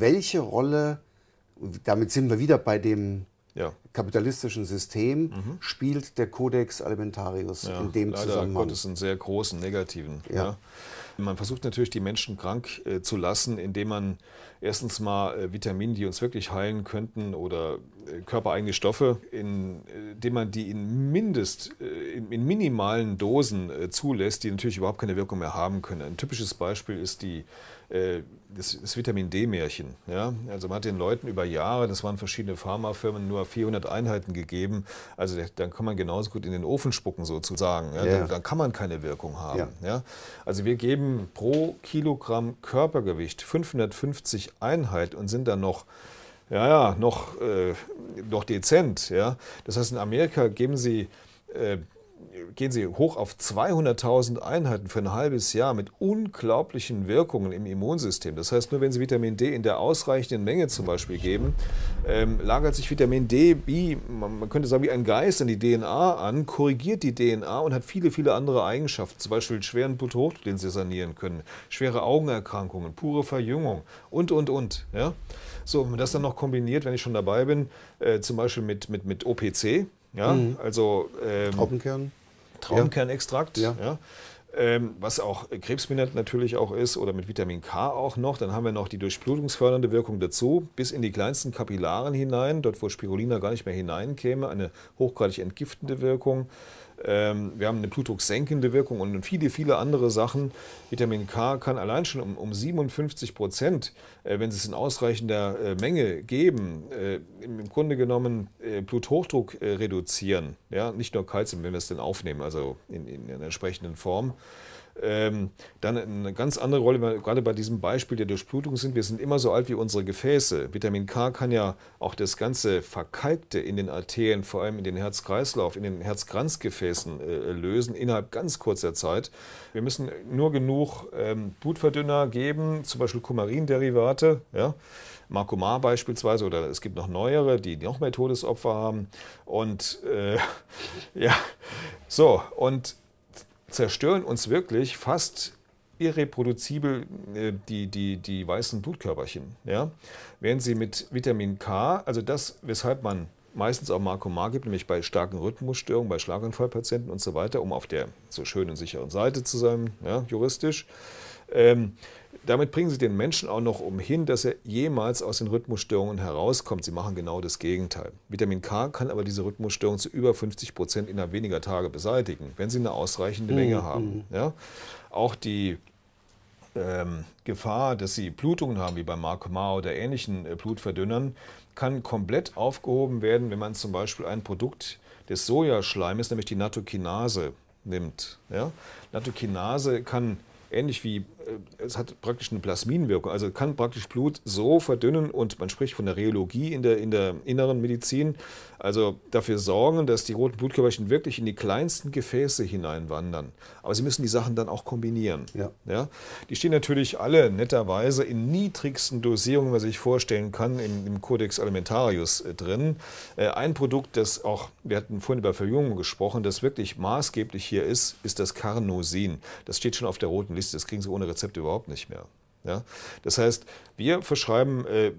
welche Rolle, damit sind wir wieder bei dem ja. kapitalistischen System, mhm. spielt der Codex Alimentarius ja, in dem leider Zusammenhang? Gottes einen sehr großen negativen. Ja. ja. Man versucht natürlich, die Menschen krank äh, zu lassen, indem man erstens mal äh, Vitamine, die uns wirklich heilen könnten, oder äh, körpereigene Stoffe, in, äh, indem man die in mindest, äh, in, in, minimalen Dosen äh, zulässt, die natürlich überhaupt keine Wirkung mehr haben können. Ein typisches Beispiel ist die äh, das, das Vitamin D-Märchen. Ja? Also man hat den Leuten über Jahre, das waren verschiedene Pharmafirmen, nur 400 Einheiten gegeben. Also dann kann man genauso gut in den Ofen spucken sozusagen. Ja? ja. Dann, dann, kann man keine Wirkung haben. Ja. ja. Also wir geben pro Kilogramm Körpergewicht 550 Einheit und sind dann noch ja, ja, noch, äh, noch dezent. Ja? Das heißt, in Amerika geben sie äh, gehen sie hoch auf 200.000 Einheiten für ein halbes Jahr mit unglaublichen Wirkungen im Immunsystem. Das heißt, nur wenn sie Vitamin D in der ausreichenden Menge zum Beispiel geben, ähm, lagert sich Vitamin D wie, man könnte sagen, wie ein Geist an die DNA an, korrigiert die DNA und hat viele, viele andere Eigenschaften. Zum Beispiel schweren Bluthochdruck, den sie sanieren können, schwere Augenerkrankungen, pure Verjüngung und, und, und. Ja? So, man das dann noch kombiniert, wenn ich schon dabei bin, äh, zum Beispiel mit, mit, mit OPC, ja, mhm. also ähm, Trockenkern. Traumkernextrakt, ja. ja. Ähm, was auch krebsmindernd natürlich auch ist oder mit Vitamin K auch noch. Dann haben wir noch die durchblutungsfördernde Wirkung dazu, bis in die kleinsten Kapillaren hinein, dort wo Spirulina gar nicht mehr hineinkäme, eine hochgradig entgiftende Wirkung. Ähm, wir haben eine blutdrucksenkende Wirkung und viele, viele andere Sachen. Vitamin K kann allein schon um, um 57 Prozent, äh, wenn Sie es in ausreichender äh, Menge geben, äh, im Grunde genommen Bluthochdruck reduzieren. Ja, nicht nur Kalzium, wenn wir es denn aufnehmen, also in, in, in einer entsprechenden Form. Ähm, dann eine ganz andere Rolle, gerade bei diesem Beispiel der Durchblutung sind. Wir sind immer so alt wie unsere Gefäße. Vitamin K kann ja auch das ganze Verkalkte in den Arterien, vor allem in den Herzkreislauf, in den Herzkranzgefäßen äh, lösen, innerhalb ganz kurzer Zeit. Wir müssen nur genug ähm, Blutverdünner geben, zum Beispiel Kumarinderivate, ja, Marcomar beispielsweise, oder es gibt noch neuere, die noch mehr Todesopfer haben. Und äh, ja, so, und zerstören uns wirklich fast irreproduzibel äh, die, die, die weißen Blutkörperchen. Ja? Während sie mit Vitamin K, also das, weshalb man meistens auch Markomar gibt, nämlich bei starken Rhythmusstörungen, bei Schlaganfallpatienten und so weiter, um auf der so schönen, sicheren Seite zu sein, ja, juristisch, ähm, damit bringen sie den Menschen auch noch umhin, dass er jemals aus den Rhythmusstörungen herauskommt. Sie machen genau das Gegenteil. Vitamin K kann aber diese Rhythmusstörung zu über 50 Prozent innerhalb weniger Tage beseitigen, wenn sie eine ausreichende mhm, Menge haben. Mhm. Ja? Auch die ähm, Gefahr, dass sie Blutungen haben, wie bei Marcomar oder ähnlichen äh, Blutverdünnern, kann komplett aufgehoben werden, wenn man zum Beispiel ein Produkt des Sojaschleimes, nämlich die Natokinase, nimmt. Ja? Natokinase kann ähnlich wie äh, es hat praktisch eine Plasminwirkung, also kann praktisch Blut so verdünnen und man spricht von der Rheologie in der, in der inneren Medizin, also dafür sorgen, dass die roten Blutkörperchen wirklich in die kleinsten Gefäße hineinwandern. Aber sie müssen die Sachen dann auch kombinieren. Ja. Ja? Die stehen natürlich alle netterweise in niedrigsten Dosierungen, was ich vorstellen kann, im, im Codex Alimentarius äh, drin. Äh, ein Produkt, das auch, wir hatten vorhin über Verjüngung gesprochen, das wirklich maßgeblich hier ist, ist das Carnosin. Das steht schon auf der roten Liste, das kriegen Sie ohne Rezept Rezept überhaupt nicht mehr. Ja? Das heißt, wir verschreiben äh,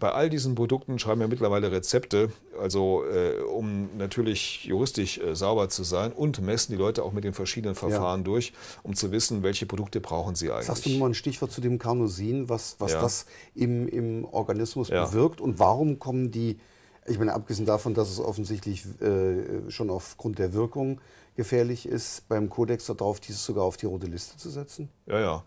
bei all diesen Produkten schreiben wir mittlerweile Rezepte, also äh, um natürlich juristisch äh, sauber zu sein und messen die Leute auch mit den verschiedenen Verfahren ja. durch, um zu wissen, welche Produkte brauchen sie eigentlich. Hast du mal ein Stichwort zu dem Carnosin, was, was ja. das im, im Organismus ja. bewirkt und warum kommen die, ich meine abgesehen davon, dass es offensichtlich äh, schon aufgrund der Wirkung gefährlich ist, beim Kodex darauf, dieses sogar auf die rote Liste zu setzen? Ja, ja.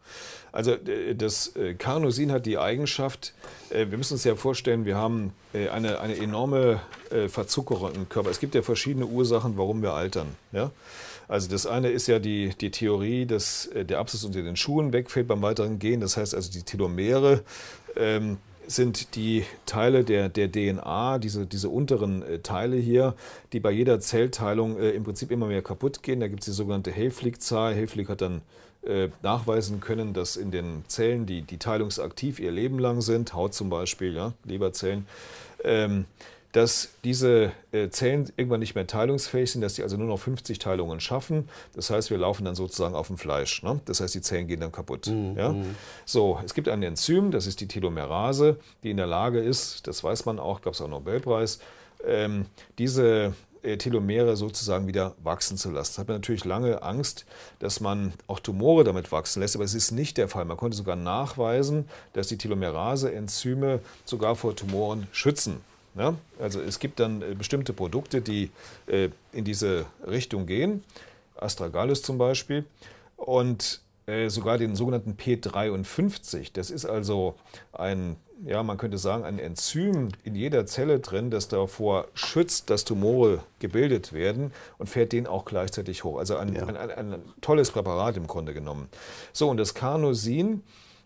Also das äh, Carnosin hat die Eigenschaft, äh, wir müssen uns ja vorstellen, wir haben äh, eine, eine enorme Verzuckerung im Körper. Es gibt ja verschiedene Ursachen, warum wir altern. Ja? Also das eine ist ja die, die Theorie, dass der Absatz unter den Schuhen wegfällt beim weiteren Gehen. Das heißt also die Telomere ähm, sind die Teile der, der DNA, diese, diese unteren äh, Teile hier, die bei jeder Zellteilung äh, im Prinzip immer mehr kaputt gehen. Da gibt es die sogenannte Hayflick-Zahl. Hayflick hat dann äh, nachweisen können, dass in den Zellen, die, die teilungsaktiv ihr Leben lang sind, Haut zum Beispiel, ja, Leberzellen, ähm, dass diese äh, Zellen irgendwann nicht mehr teilungsfähig sind, dass sie also nur noch 50 Teilungen schaffen. Das heißt, wir laufen dann sozusagen auf dem Fleisch. Ne? Das heißt, die Zellen gehen dann kaputt. Mhm. Ja? Mhm. So, es gibt ein Enzym, das ist die Telomerase, die in der Lage ist, das weiß man auch, gab es auch einen Nobelpreis, ähm, diese äh, Telomere sozusagen wieder wachsen zu lassen. Das hat man natürlich lange Angst, dass man auch Tumore damit wachsen lässt, aber es ist nicht der Fall. Man konnte sogar nachweisen, dass die Telomerase-Enzyme sogar vor Tumoren schützen. Ja? Ne? Also es gibt dann äh, bestimmte Produkte, die äh, in diese Richtung gehen, Astragalus zum Beispiel, und äh, sogar den sogenannten P53. Das ist also ein, ja, man könnte sagen, ein Enzym in jeder Zelle drin, das davor schützt, dass Tumore gebildet werden und fährt den auch gleichzeitig hoch. Also ein, ja. ein, ein, ein tolles Präparat im Grunde genommen. So, und das Carnosin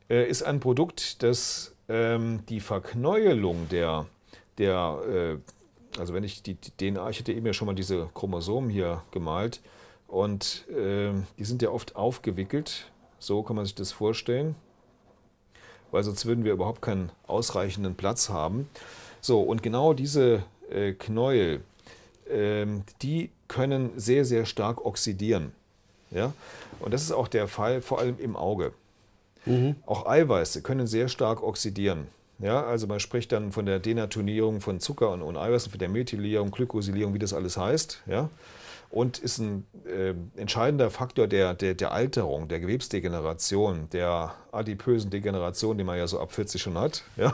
äh, ist ein Produkt, das ähm, die Verknäuelung der der, äh, also wenn ich die, die, DNA, ich hätte eben ja schon mal diese Chromosomen hier gemalt und äh, die sind ja oft aufgewickelt, so kann man sich das vorstellen, weil sonst würden wir überhaupt keinen ausreichenden Platz haben. So, und genau diese äh, Knäuel, ähm, die können sehr, sehr stark oxidieren. Ja? Und das ist auch der Fall, vor allem im Auge. Mhm. Auch Eiweiße können sehr stark oxidieren. Ja, also man spricht dann von der Denaturierung von Zucker und, und Eiweißen, von der Methylierung, Glykosylierung, wie das alles heißt. Ja und ist ein äh, entscheidender Faktor der, der, der Alterung, der Gewebsdegeneration, der adipösen Degeneration, die man ja so ab 40 schon hat. Ja?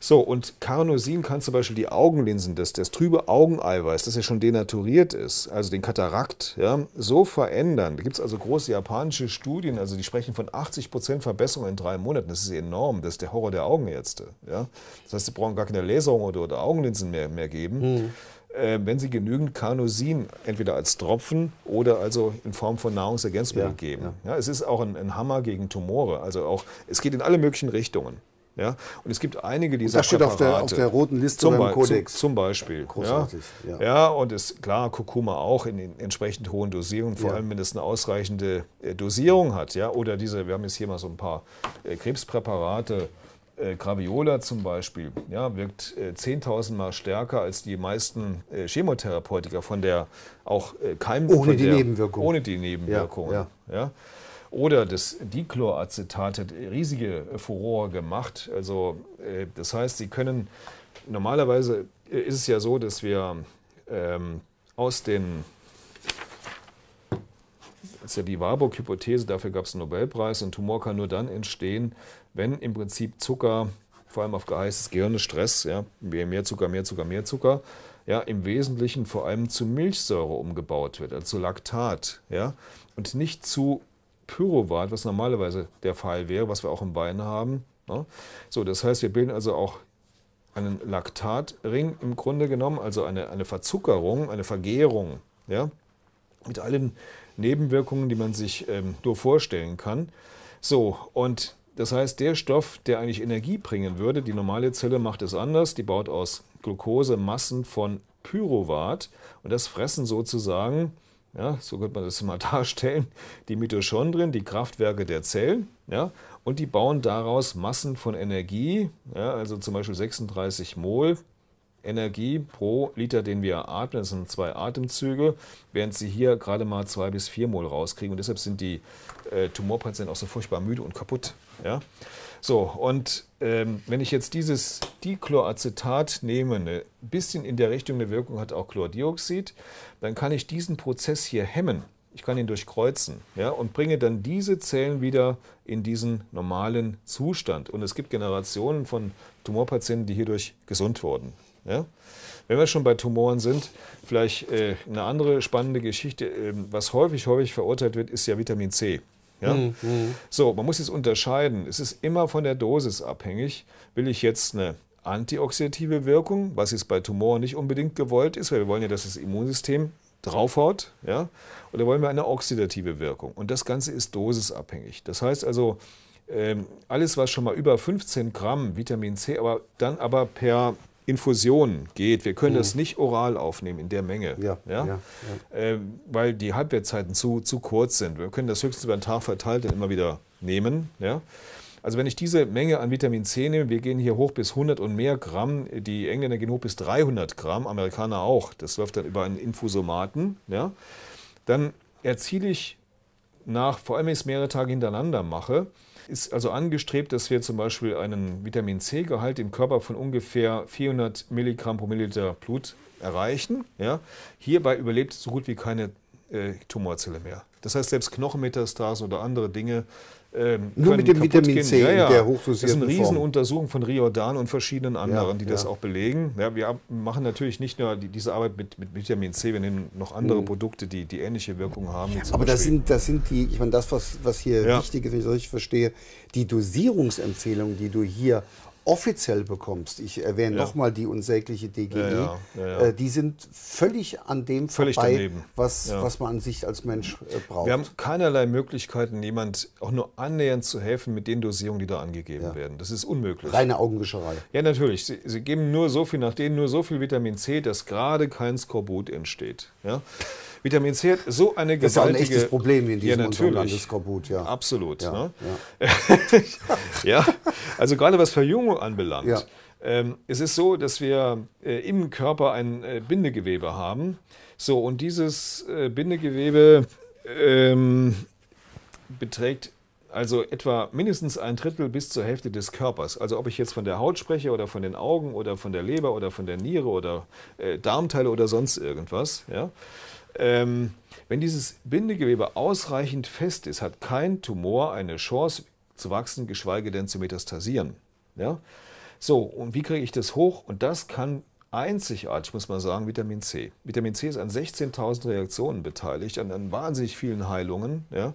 So, und Carnosin kann zum Beispiel die Augenlinsen, das, das trübe Augeneiweiß, das ja schon denaturiert ist, also den Katarakt, ja, so verändern. Da gibt es also große japanische Studien, also die sprechen von 80% Verbesserung in drei Monaten. Das ist enorm, das ist der Horror der Augenärzte. Ja? Das heißt, sie brauchen gar keine Laserung oder, oder Augenlinsen mehr, mehr geben. Mhm. Äh, wenn sie genügend Carnosin entweder als Tropfen oder also in Form von Nahrungsergänzmittel ja, geben. Ja. ja. es ist auch ein, ein, Hammer gegen Tumore. Also auch, es geht in alle möglichen Richtungen. Ja, und es gibt einige dieser und Das steht auf der, auf der, roten Liste zum beim Kodex. Zum, zum Beispiel. Ja, großartig. Ja. ja. und ist klar, Kurkuma auch in den entsprechend hohen Dosierungen, vor allem wenn es eine ausreichende äh, Dosierung hat. Ja, oder diese, wir haben jetzt hier mal so ein paar äh, Krebspräparate äh, Graviola zum Beispiel ja, wirkt äh, 10.000 Mal stärker als die meisten äh, Chemotherapeutika von der auch äh, Keim ohne die der, Nebenwirkung ohne die Nebenwirkungen. ja, ja. ja. oder das Dichloracetat hat äh, riesige Furore gemacht also äh, das heißt sie können normalerweise äh, ist es ja so dass wir ähm, aus den das ist ja die Warburg-Hypothese, dafür gab es einen Nobelpreis. Ein Tumor kann nur dann entstehen, wenn im Prinzip Zucker, vor allem auf Geheiß Gehirnestress, ja, mehr Zucker, mehr Zucker, mehr Zucker, ja, im Wesentlichen vor allem zu Milchsäure umgebaut wird, also zu Laktat, ja, und nicht zu Pyruvat, was normalerweise der Fall wäre, was wir auch im Wein haben. Ne? So, das heißt, wir bilden also auch einen Laktatring im Grunde genommen, also eine, eine Verzuckerung, eine Vergärung, ja, mit allen Nebenwirkungen, die man sich ähm, nur vorstellen kann. So, und das heißt, der Stoff, der eigentlich Energie bringen würde, die normale Zelle macht es anders, die baut aus Glucose Massen von Pyruvat und das fressen sozusagen, ja, so könnte man das mal darstellen, die Mitochondrien, die Kraftwerke der Zellen, ja, und die bauen daraus Massen von Energie, ja, also zum Beispiel 36 Mol Energie pro Liter, den wir atmen, das sind zwei Atemzüge, während sie hier gerade mal zwei bis vier Mol rauskriegen. Und deshalb sind die äh, Tumorpatienten auch so furchtbar müde und kaputt. Ja? So, und ähm, wenn ich jetzt dieses Dichloracetat nehme, ein ne, bisschen in der Richtung eine Wirkung hat auch Chlordioxid, dann kann ich diesen Prozess hier hemmen. Ich kann ihn durchkreuzen ja, und bringe dann diese Zellen wieder in diesen normalen Zustand. Und es gibt Generationen von Tumorpatienten, die hierdurch gesund wurden. Ja? Wenn wir schon bei Tumoren sind, vielleicht äh, eine andere spannende Geschichte, äh, was häufig, häufig verurteilt wird, ist ja Vitamin C. Ja? Mhm, mhm. So, man muss jetzt unterscheiden. Es ist immer von der Dosis abhängig. Will ich jetzt eine antioxidative Wirkung, was jetzt bei Tumoren nicht unbedingt gewollt ist, weil wir wollen ja, dass das Immunsystem draufhaut, ja? oder wollen wir eine oxidative Wirkung? Und das Ganze ist dosisabhängig. Das heißt also, ähm, alles, was schon mal über 15 Gramm Vitamin C, aber dann aber per Infusionen geht. Wir können mhm. das nicht oral aufnehmen in der Menge, ja, ja? ja, ja. Äh, weil die Halbwertzeiten zu, zu kurz sind. Wir können das höchstens über den Tag verteilt dann immer wieder nehmen. Ja? Also wenn ich diese Menge an Vitamin C nehme, wir gehen hier hoch bis 100 und mehr Gramm, die Engländer gehen hoch bis 300 Gramm, Amerikaner auch, das läuft dann über einen Infusomaten, ja? dann erziele ich nach, vor allem wenn ich es mehrere Tage hintereinander mache, ist also angestrebt, dass wir zum Beispiel einen Vitamin C-Gehalt im Körper von ungefähr 400 Milligramm pro Milliliter Blut erreichen. Ja? Hierbei überlebt so gut wie keine äh, Tumorzelle mehr. Das heißt, selbst Knochenmetastasen oder andere Dinge ähm, Nur mit dem Vitamin gehen. C, ja, ja. der hochdosierten Das ist eine Riesenuntersuchung von Riordan und verschiedenen anderen, ja, die das auch belegen. Ja, wir machen natürlich nicht nur die, diese Arbeit mit, mit, Vitamin C, wir nehmen noch andere mhm. Produkte, die, die ähnliche Wirkung haben. Aber das sind, das sind die, ich meine, das, was, was hier wichtig ist, wenn ich das richtig verstehe, die Dosierungsempfehlungen, die du hier offiziell bekommst, ich erwähne ja. nochmal die unsägliche DGE, ja, ja, äh, die sind völlig an dem völlig vorbei, daneben. was, was man an sich als Mensch äh, braucht. Wir haben keinerlei Möglichkeiten, jemand auch nur annähernd zu helfen mit den Dosierungen, die da angegeben werden. Das ist unmöglich. Reine Augenwischerei. Ja, natürlich. Sie, sie, geben nur so viel, nach denen nur so viel Vitamin C, dass gerade kein Skorbut entsteht. Ja? Vitamin C hat so eine gewaltige... Das ist ein echtes Problem in diesem ja, natürlich. Landeskabut, ja. Absolut. Ja, ne? ja. ja, also gerade was Verjüngung anbelangt. Ja. Ähm, es ist so, dass wir äh, im Körper ein äh, Bindegewebe haben. So, und dieses äh, Bindegewebe ähm, beträgt also etwa mindestens ein Drittel bis zur Hälfte des Körpers. Also ob ich jetzt von der Haut spreche oder von den Augen oder von der Leber oder von der Niere oder äh, Darmteile oder sonst irgendwas. Ja? Ähm, wenn dieses Bindegewebe ausreichend fest ist, hat kein Tumor eine Chance zu wachsen, geschweige denn zu metastasieren. Ja? So, und wie kriege ich das hoch? Und das kann einzigartig, muss man sagen, Vitamin C. Vitamin C ist an 16.000 Reaktionen beteiligt, an, an, wahnsinnig vielen Heilungen. Ja?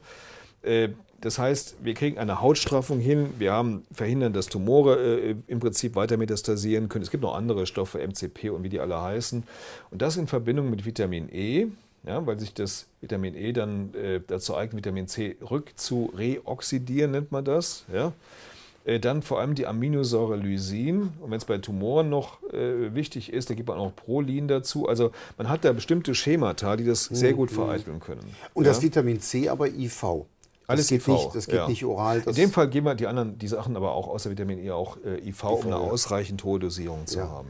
Äh, das heißt, wir kriegen eine Hautstraffung hin, wir haben, verhindern, dass Tumore äh, im Prinzip weiter metastasieren können. Es gibt noch andere Stoffe, MCP und wie die alle heißen. Und das in Verbindung mit Vitamin E, ja, weil sich das Vitamin E dann äh, dazu eignet, Vitamin C rückzureoxidieren, nennt man das. Ja. Äh, dann vor allem die Aminosäure Lysin. Und wenn es bei Tumoren noch äh, wichtig ist, da gibt man auch Prolin dazu. Also man hat da bestimmte Schemata, die das sehr mhm. gut mhm. vereiteln können. Und ja. das Vitamin C aber IV. Alles das geht, IV, nicht, das geht ja. nicht oral. In dem Fall geben wir die anderen, die Sachen aber auch außer Vitamin E auch äh, IV, IV, um eine ja. ausreichend hohe Dosierung zu haben.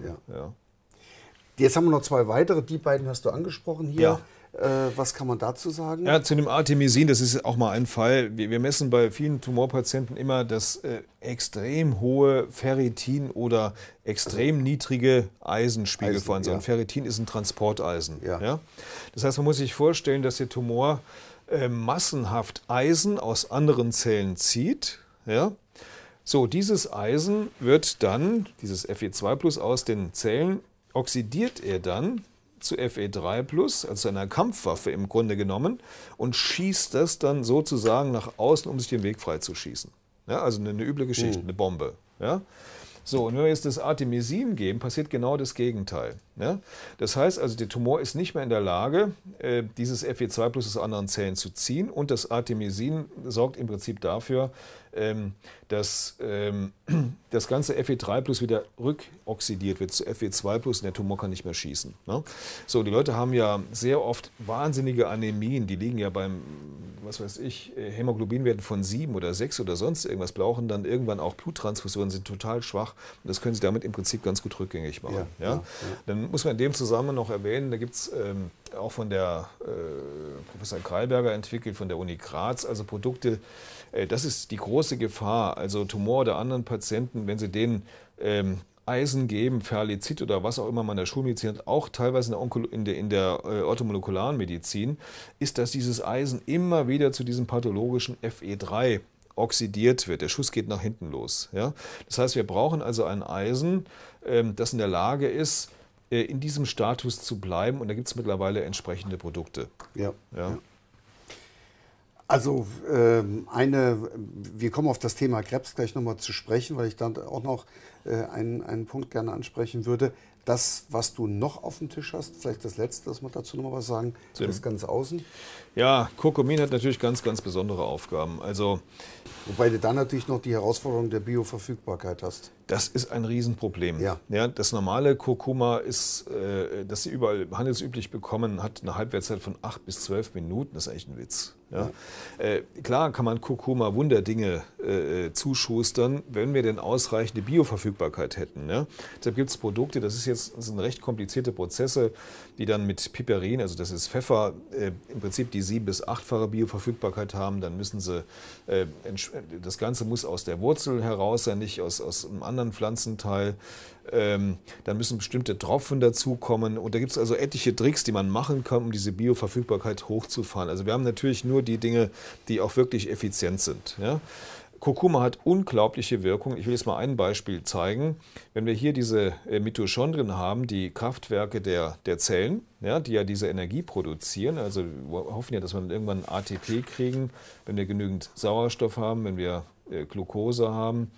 Jetzt haben wir noch zwei weitere. Die beiden hast du angesprochen hier. Ja. Äh, was kann man dazu sagen? Ja, zu dem Artemisin, das ist auch mal ein Fall. Wir, wir messen bei vielen Tumorpatienten immer das äh, extrem hohe Ferritin oder extrem niedrige Eisenspiegelveransagen. Eisen, ja. Ferritin ist ein Transporteisen. Ja. ja. Das heißt, man muss sich vorstellen, dass der Tumor äh, massenhaft Eisen aus anderen Zellen zieht. Ja? So, dieses Eisen wird dann, dieses Fe2 plus aus den Zellen, oxidiert er dann zu Fe3 Plus, also zu einer Kampfwaffe im Grunde genommen, und schießt das dann sozusagen nach außen, um sich den Weg freizuschießen. Ja, also eine, eine üble Geschichte, mhm. eine Bombe. Ja? So, und wenn wir jetzt das Artemisin geben, passiert genau das Gegenteil. Ja? Das heißt also, der Tumor ist nicht mehr in der Lage, äh, dieses Fe2 plus aus anderen Zellen zu ziehen und das Artemisin sorgt im Prinzip dafür, ähm, dass ähm, das ganze Fe3 plus wieder rückoxidiert wird zu Fe2 plus und der Tumor kann nicht mehr schießen. Ne? So, die Leute haben ja sehr oft wahnsinnige Anämien, die liegen ja beim, was weiß ich, äh, Hämoglobinwerten von 7 oder 6 oder sonst irgendwas, brauchen dann irgendwann auch Bluttransfusionen, sind total schwach und das können sie damit im Prinzip ganz gut rückgängig machen. Ja, ja? ja, ja. Dann muss man in dem Zusammenhang noch erwähnen, da gibt es... Ähm, auch von der äh, Professor Kreilberger entwickelt, von der Uni Graz. Also Produkte, äh, das ist die große Gefahr. Also Tumor oder anderen Patienten, wenn sie denen ähm, Eisen geben, Ferlizid oder was auch immer man in der Schulmedizin hat, auch teilweise in der, Onkolo in der, in der äh, orthomolekularen Medizin, ist, dass dieses Eisen immer wieder zu diesem pathologischen FE3 oxidiert wird. Der Schuss geht nach hinten los. Ja? Das heißt, wir brauchen also ein Eisen, ähm, das in der Lage ist, äh, in diesem Status zu bleiben. Und da gibt es mittlerweile entsprechende Produkte. Ja. ja. ja. Also ähm, eine, wir kommen auf das Thema Krebs gleich nochmal zu sprechen, weil ich dann auch noch äh, einen, einen Punkt gerne ansprechen würde. Das, was du noch auf dem Tisch hast, vielleicht das Letzte, dass wir dazu nochmal was sagen, Sim. das ganz außen. Ja, Kurkumin hat natürlich ganz, ganz besondere Aufgaben. Also, Wobei du dann natürlich noch die Herausforderung der Bioverfügbarkeit hast. Das ist ein Riesenproblem. Ja. Ja, das normale Kurkuma ist, äh, das sie überall handelsüblich bekommen, hat eine Halbwertszeit von 8 bis 12 Minuten. Das ist eigentlich ein Witz. Ja. Äh, klar kann man Kurkuma Wunderdinge äh, zuschustern, wenn wir denn ausreichende Bioverfügbarkeit hätten. Ne? Deshalb gibt es Produkte, das ist jetzt das sind recht komplizierte Prozesse, die dann mit Piperin, also das ist Pfeffer, äh, im Prinzip die sieben- bis achtfache Bioverfügbarkeit haben. Dann müssen sie, äh, das Ganze muss aus der Wurzel heraus sein, nicht aus, aus einem anderen Pflanzenteil. Ähm, dann müssen bestimmte Tropfen dazukommen. Und da gibt es also etliche Tricks, die man machen kann, um diese Bioverfügbarkeit hochzufahren. Also wir haben natürlich nur die Dinge, die auch wirklich effizient sind. Ja? Kurkuma hat unglaubliche Wirkung. Ich will jetzt mal ein Beispiel zeigen. Wenn wir hier diese äh, Mitochondrien haben, die Kraftwerke der, der Zellen, ja, die ja diese Energie produzieren, also wir hoffen ja, dass wir irgendwann ATP kriegen, wenn wir genügend Sauerstoff haben, wenn wir äh, Glucose haben,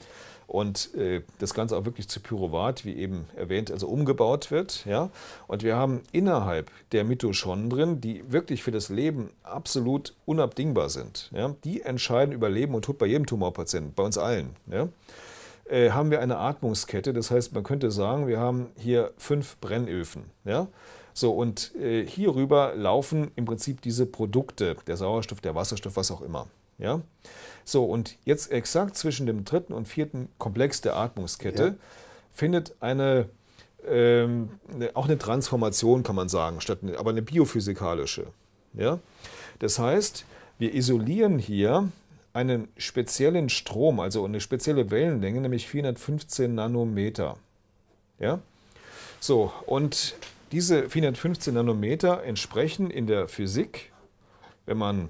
und äh, das Ganze auch wirklich zu Pyruvat, wie eben erwähnt, also umgebaut wird. Ja? Und wir haben innerhalb der Mitochondrien, die wirklich für das Leben absolut unabdingbar sind, ja? die entscheiden über Leben und Tod bei jedem Tumorpatienten, bei uns allen. Ja? Äh, haben wir eine Atmungskette, das heißt, man könnte sagen, wir haben hier fünf Brennöfen. Ja? So, und äh, hierüber laufen im Prinzip diese Produkte, der Sauerstoff, der Wasserstoff, was auch immer. Ja? So, und jetzt exakt zwischen dem dritten und vierten Komplex der Atmungskette ja. findet eine, ähm, ne, auch eine Transformation, kann man sagen, statt, aber eine biophysikalische. Ja? Das heißt, wir isolieren hier einen speziellen Strom, also eine spezielle Wellenlänge, nämlich 415 Nanometer. Ja? So, und diese 415 Nanometer entsprechen in der Physik, wenn man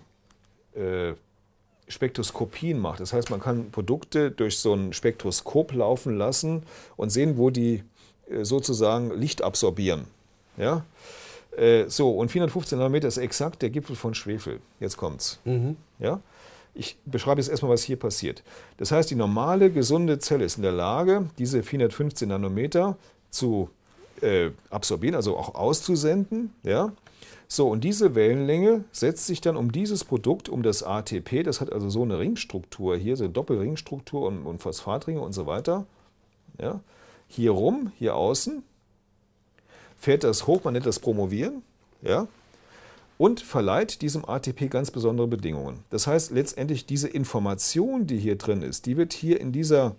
äh, Spektroskopien macht. Das heißt, man kann Produkte durch so ein Spektroskop laufen lassen und sehen, wo die äh, sozusagen Licht absorbieren. Ja? Äh, so, und 415 Nanometer ist exakt der Gipfel von Schwefel. Jetzt kommt's. Mhm. Ja? Ich beschreibe jetzt erstmal, was hier passiert. Das heißt, die normale, gesunde Zelle ist in der Lage, diese 415 Nanometer zu äh, absorbieren, also auch auszusenden. Ja? So, und diese Wellenlänge setzt sich dann um dieses Produkt, um das ATP, das hat also so eine Ringstruktur hier, so eine Doppelringstruktur und, und Phosphatringe und so weiter. Ja. Hier rum, hier außen, fährt das hoch, man nennt das Promovieren, ja, und verleiht diesem ATP ganz besondere Bedingungen. Das heißt, letztendlich diese Information, die hier drin ist, die wird hier in dieser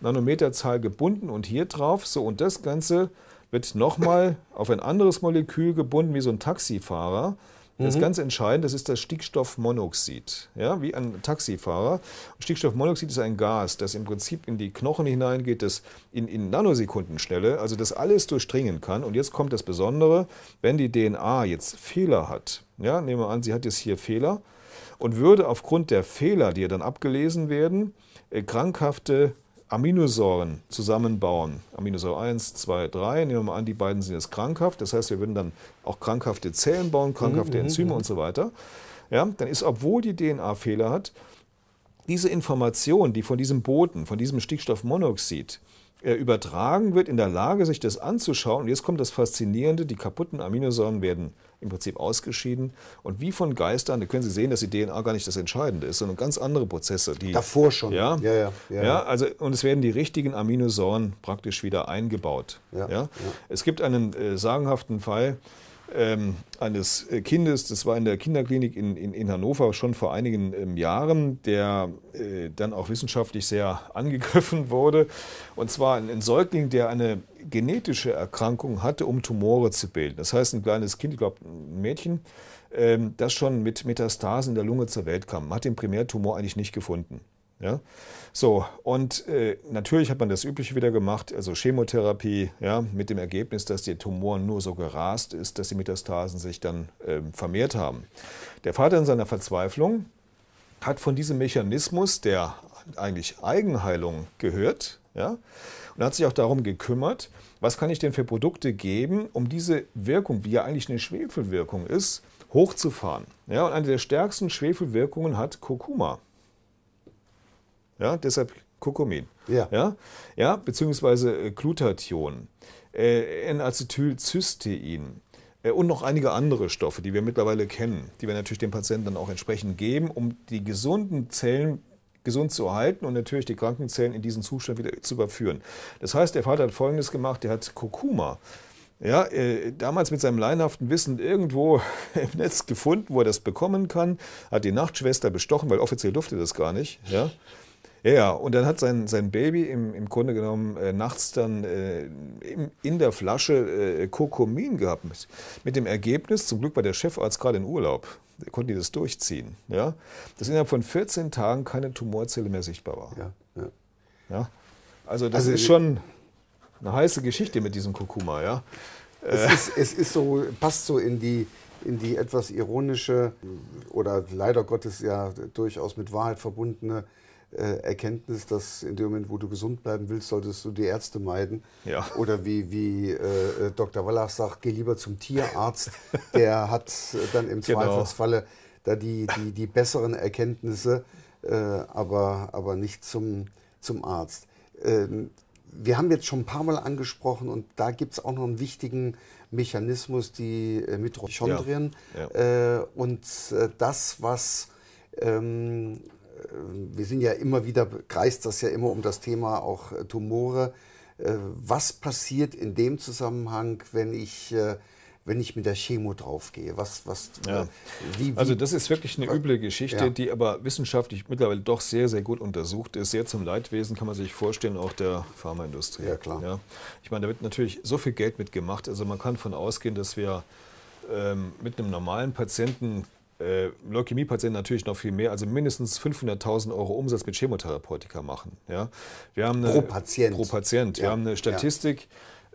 Nanometerzahl gebunden und hier drauf, so und das Ganze wird nochmal auf ein anderes Molekül gebunden, wie so ein Taxifahrer. Das ist mhm. ganz entscheidend, das ist das Stickstoffmonoxid, ja, wie ein Taxifahrer. Stickstoffmonoxid ist ein Gas, das im Prinzip in die Knochen hineingeht, das in, in Nanosekundenschnelle, also das alles durchdringen kann. Und jetzt kommt das Besondere, wenn die DNA jetzt Fehler hat, ja, nehmen wir an, sie hat jetzt hier Fehler und würde aufgrund der Fehler, die ja dann abgelesen werden, äh, krankhafte Aminosäuren zusammenbauen. Aminosäure 1, 2, 3. Nehmen wir mal an, die beiden sind jetzt krankhaft. Das heißt, wir würden dann auch krankhafte Zellen bauen, krankhafte mhm, mhm, Enzyme mhm. und so weiter. Ja, dann ist, obwohl die DNA Fehler hat, diese Information, die von diesem Boten, von diesem Stickstoffmonoxid, äh, übertragen wird, in der Lage, sich das anzuschauen. Und jetzt kommt das Faszinierende, die kaputten Aminosäuren werden im Prinzip ausgeschieden. Und wie von Geistern, da können Sie sehen, dass die DNA gar nicht das Entscheidende ist, sondern ganz andere Prozesse. Die, Davor schon. Ja, ja, ja, ja, ja also, und es werden die richtigen Aminosäuren praktisch wieder eingebaut. Ja, ja. Es gibt einen äh, sagenhaften Fall, ähm, eines Kindes, das war in der Kinderklinik in, in, in Hannover schon vor einigen ähm, Jahren, der äh, dann auch wissenschaftlich sehr angegriffen wurde. Und zwar ein, ein Säugling, der eine genetische Erkrankung hatte, um Tumore zu bilden. Das heißt, ein kleines Kind, ich glaube ein Mädchen, ähm, das schon mit Metastasen in der Lunge zur Welt kam, hat den Primärtumor eigentlich nicht gefunden. Ja? So, und äh, natürlich hat man das Übliche wieder gemacht, also Chemotherapie, ja, mit dem Ergebnis, dass der Tumor nur so gerast ist, dass die Metastasen sich dann äh, vermehrt haben. Der Vater in seiner Verzweiflung hat von diesem Mechanismus der eigentlich Eigenheilung gehört ja, und hat sich auch darum gekümmert, was kann ich denn für Produkte geben, um diese Wirkung, wie ja eigentlich eine Schwefelwirkung ist, hochzufahren. Ja, und eine der stärksten Schwefelwirkungen hat Kurkuma. Ja, deshalb Kurkumin. Ja. Ja, ja beziehungsweise äh, Glutathion, äh, N-Acetylcystein äh, und noch einige andere Stoffe, die wir mittlerweile kennen, die wir natürlich dem Patienten dann auch entsprechend geben, um die gesunden Zellen gesund zu erhalten und natürlich die kranken Zellen in diesen Zustand wieder zu überführen. Das heißt, der Vater hat Folgendes gemacht, der hat Kurkuma ja, äh, damals mit seinem leinhaften Wissen irgendwo im Netz gefunden, wo er das bekommen kann, hat die Nachtschwester bestochen, weil offiziell durfte das gar nicht. Ja. Ja, ja, und dann hat sein, sein Baby im, im Grunde genommen äh, nachts dann äh, in, in, der Flasche äh, Kokomin gehabt. Mit, mit, dem Ergebnis, zum Glück war der Chefarzt gerade in Urlaub, konnten die das durchziehen, ja? dass innerhalb von 14 Tagen keine Tumorzelle mehr sichtbar war. Ja, ja. ja? Also das also, ist schon eine heiße Geschichte mit diesem Kurkuma. Ja? Es, äh. ist, es ist so, passt so in die, in die etwas ironische oder leider Gottes ja durchaus mit Wahrheit verbundene äh, Erkenntnis, dass in dem Moment, wo du gesund bleiben willst, solltest du die Ärzte meiden. Ja. Oder wie, wie äh, Dr. Wallach sagt, geh lieber zum Tierarzt. Der hat äh, dann im genau. Zweifelsfalle da die, die, die besseren Erkenntnisse, äh, aber, aber nicht zum, zum Arzt. Ähm, wir haben jetzt schon ein paar Mal angesprochen und da gibt es auch noch einen wichtigen Mechanismus, die äh, Mitochondrien. Ja. Ja. Äh, und das, was ähm, äh, wir sind ja immer wieder, kreist das ja immer um das Thema auch äh, Tumore. Äh, was passiert in dem Zusammenhang, wenn ich wenn ich mit der Chemo draufgehe? Was, was, ja. wie, wie? also das ist wirklich eine üble Geschichte, ja. die aber wissenschaftlich mittlerweile doch sehr, sehr gut untersucht ist. Sehr zum Leidwesen kann man sich vorstellen, auch der Pharmaindustrie. Ja, klar. Ja. Ich meine, da wird natürlich so viel Geld mitgemacht. Also man kann davon ausgehen, dass wir ähm, mit einem normalen Patienten äh, Leukämiepatienten natürlich noch viel mehr, also mindestens 500.000 Euro Umsatz mit Chemotherapeutika machen. Ja? Wir haben eine, pro Patient. Pro Patient. Wir ja. haben eine Statistik,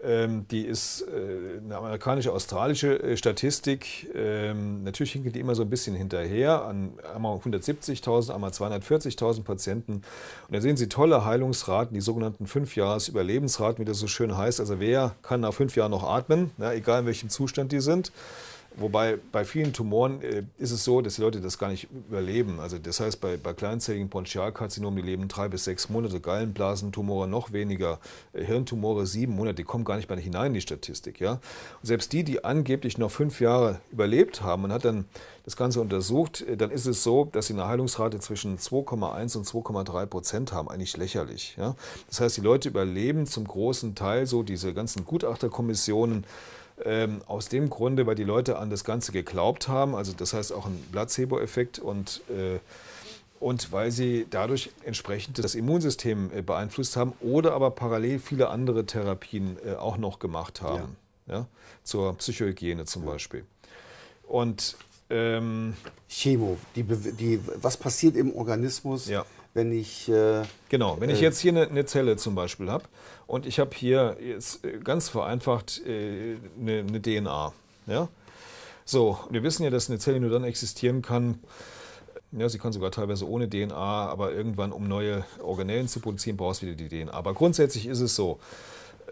ähm, die ist äh, eine amerikanische, australische äh, Statistik. Ähm, natürlich hinken die immer so ein bisschen hinterher, an einmal 170.000, einmal 240.000 Patienten. Und da sehen Sie tolle Heilungsraten, die sogenannten 5-Jahres-Überlebensraten, wie das so schön heißt. Also wer kann nach fünf Jahren noch atmen, na, egal in welchem Zustand die sind. Wobei bei vielen Tumoren äh, ist es so, dass die Leute das gar nicht überleben. Also das heißt, bei, bei kleinzelligen Bronchialkarzinomen, die leben drei bis sechs Monate, Gallenblasentumore noch weniger, äh, Hirntumore sieben Monate, die kommen gar nicht mehr hinein in die Statistik. Ja? Und selbst die, die angeblich noch fünf Jahre überlebt haben man hat dann das Ganze untersucht, äh, dann ist es so, dass sie eine Heilungsrate zwischen 2,1 und 2,3 Prozent haben, eigentlich lächerlich. Ja? Das heißt, die Leute überleben zum großen Teil so diese ganzen Gutachterkommissionen, ähm, aus dem Grunde, weil die Leute an das Ganze geglaubt haben, also das heißt auch ein Placebo-Effekt und, äh, und weil sie dadurch entsprechend das Immunsystem äh, beeinflusst haben oder aber parallel viele andere Therapien äh, auch noch gemacht haben. Ja. ja? Zur Psychohygiene zum ja. Beispiel. Und ähm, Chemo, die, die, was passiert im Organismus? Ja wenn ich. Äh, genau, wenn ich äh, jetzt hier eine, eine Zelle zum Beispiel habe und ich habe hier jetzt äh, ganz vereinfacht äh, eine, eine, DNA. Ja? So, wir wissen ja, dass eine Zelle nur dann existieren kann. Ja, sie kann sogar teilweise ohne DNA, aber irgendwann, um neue Organellen zu produzieren, brauchst du wieder die DNA. Aber grundsätzlich ist es so,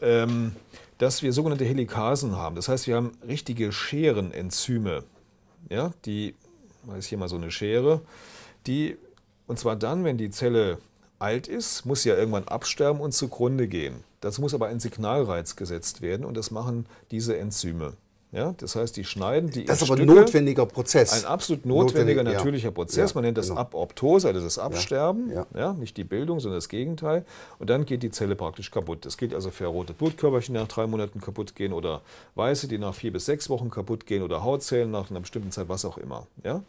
ähm, dass wir sogenannte Helikasen haben. Das heißt, wir haben richtige Scherenenzyme. Ja, die, da ist hier mal so eine Schere, die und zwar dann, wenn die Zelle alt ist, muss sie ja irgendwann absterben und zugrunde gehen. Das muss aber ein Signalreiz gesetzt werden und das machen diese Enzyme. Ja, das heißt, die schneiden die Das ist aber ein notwendiger Prozess. Ein absolut notwendiger, Notwendig, natürlicher ja. Prozess. Man nennt das genau. Apoptose, also das Absterben. Ja. ja. nicht die Bildung, sondern das Gegenteil. Und dann geht die Zelle praktisch kaputt. Das gilt also für rote Blutkörperchen, die nach drei Monaten kaputt gehen oder weiße, die nach vier bis sechs Wochen kaputt gehen oder Hautzellen nach einer bestimmten Zeit, was auch immer. Ja?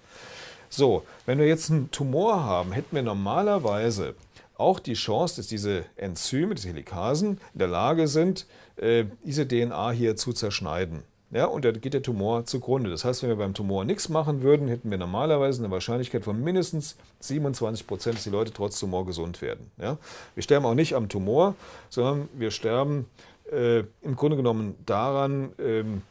So, wenn wir jetzt einen Tumor haben, hätten wir normalerweise auch die Chance, dass diese Enzyme, diese Helikasen, in der Lage sind, äh, diese DNA hier zu zerschneiden. Ja, und da geht der Tumor zugrunde. Das heißt, wenn wir beim Tumor nichts machen würden, hätten wir normalerweise eine Wahrscheinlichkeit von mindestens 27 Prozent, dass die Leute trotz Tumor gesund werden. Ja? Wir sterben auch nicht am Tumor, sondern wir sterben äh, im Grunde genommen daran, ähm,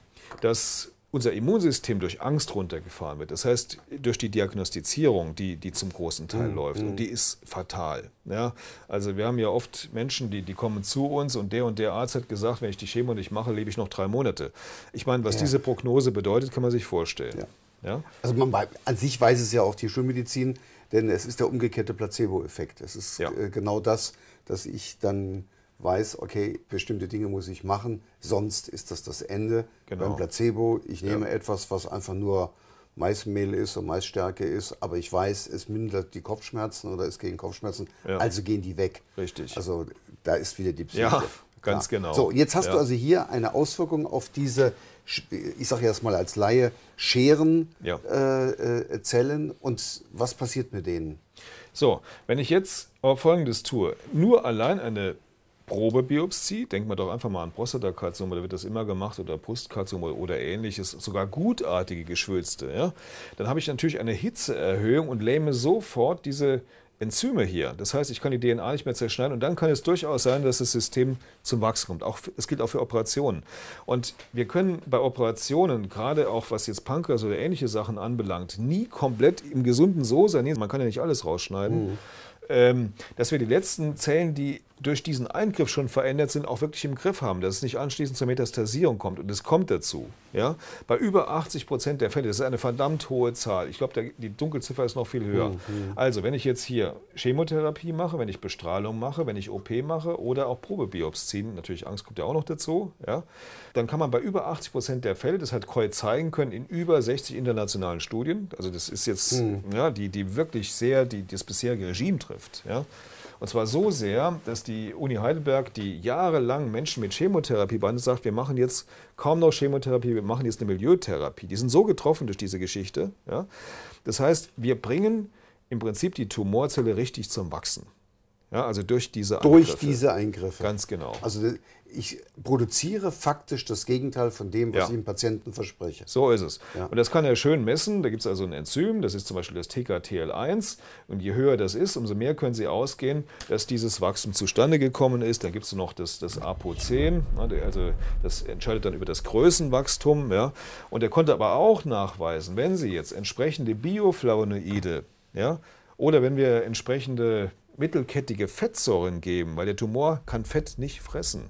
dass unser Immunsystem durch Angst runtergefahren wird. Das heißt, durch die Diagnostizierung, die, die zum großen Teil mhm. läuft. Und mhm. die ist fatal. Ja? Also wir haben ja oft Menschen, die, die kommen zu uns und der und der Arzt hat gesagt, wenn ich die Chemo nicht mache, lebe ich noch drei Monate. Ich meine, was ja. diese Prognose bedeutet, kann man sich vorstellen. Ja. ja? Also man, an sich weiß es ja auch die Schulmedizin, denn es ist der umgekehrte Placebo-Effekt. Es ist äh, genau das, dass ich dann weiß, okay, bestimmte Dinge muss ich machen, sonst ist das das Ende. Genau. Beim Placebo, ich nehme ja. etwas, was einfach nur Maismehl ist und Maisstärke ist, aber ich weiß, es mindert die Kopfschmerzen oder es gehen Kopfschmerzen, ja. also gehen die weg. Richtig. Also da ist wieder die Psyche. Ja, ganz ja. genau. So, jetzt hast du also hier eine Auswirkung auf diese, ich sage jetzt mal als Laie, Scheren, äh, äh, und was passiert mit denen? So, wenn ich jetzt aber Folgendes tue, nur allein eine Probebiopsie, denkt man doch einfach mal an Prostatakarzinom, da wird das immer gemacht, oder Brustkarzinom oder ähnliches, sogar gutartige Geschwülste, ja? dann habe ich natürlich eine Hitzeerhöhung und lähme sofort diese Enzyme hier. Das heißt, ich kann die DNA nicht mehr zerschneiden und dann kann es durchaus sein, dass das System zum Wachsen kommt. Auch, es gilt auch für Operationen. Und wir können bei Operationen, gerade auch was jetzt Pankreas oder ähnliche Sachen anbelangt, nie komplett im gesunden So sein. Man kann ja nicht alles rausschneiden. Mhm. Ähm, dass wir die letzten Zellen, die durch diesen Eingriff schon verändert sind, auch wirklich im Griff haben, dass es nicht anschließend zur Metastasierung kommt. Und es kommt dazu. Ja? Bei über 80 Prozent der Fälle, das ist eine verdammt hohe Zahl. Ich glaube, die Dunkelziffer ist noch viel höher. Mhm. Also, wenn ich jetzt hier Chemotherapie mache, wenn ich Bestrahlung mache, wenn ich OP mache oder auch Probebiopsien, natürlich Angst kommt ja auch noch dazu, ja? dann kann man bei über 80 Prozent der Fälle, das hat Koi zeigen können, in über 60 internationalen Studien, also das ist jetzt, mhm. ja, die, die wirklich sehr die, das bisherige Regime trifft, ja? Und zwar so sehr, dass die Uni Heidelberg, die jahrelang Menschen mit Chemotherapie behandelt, sagt, wir machen jetzt kaum noch Chemotherapie, wir machen jetzt eine Milieutherapie. Die sind so getroffen durch diese Geschichte. Ja? Das heißt, wir bringen im Prinzip die Tumorzelle richtig zum Wachsen. Ja, also durch diese Eingriffe. Durch diese Eingriffe. Ganz genau. Also ich produziere faktisch das Gegenteil von dem, was ja. ich dem Patienten verspreche. So ist es. Ja. Und das kann er schön messen. Da gibt es also ein Enzym, das ist zum Beispiel das TKTL1. Und je höher das ist, umso mehr können Sie ausgehen, dass dieses Wachstum zustande gekommen ist. Dann gibt es noch das, das APO10, also das entscheidet dann über das Größenwachstum. Ja. Und er konnte aber auch nachweisen, wenn Sie jetzt entsprechende Bioflavonoide ja, oder wenn wir entsprechende mittelkettige Fettsäuren geben, weil der Tumor kann Fett nicht fressen.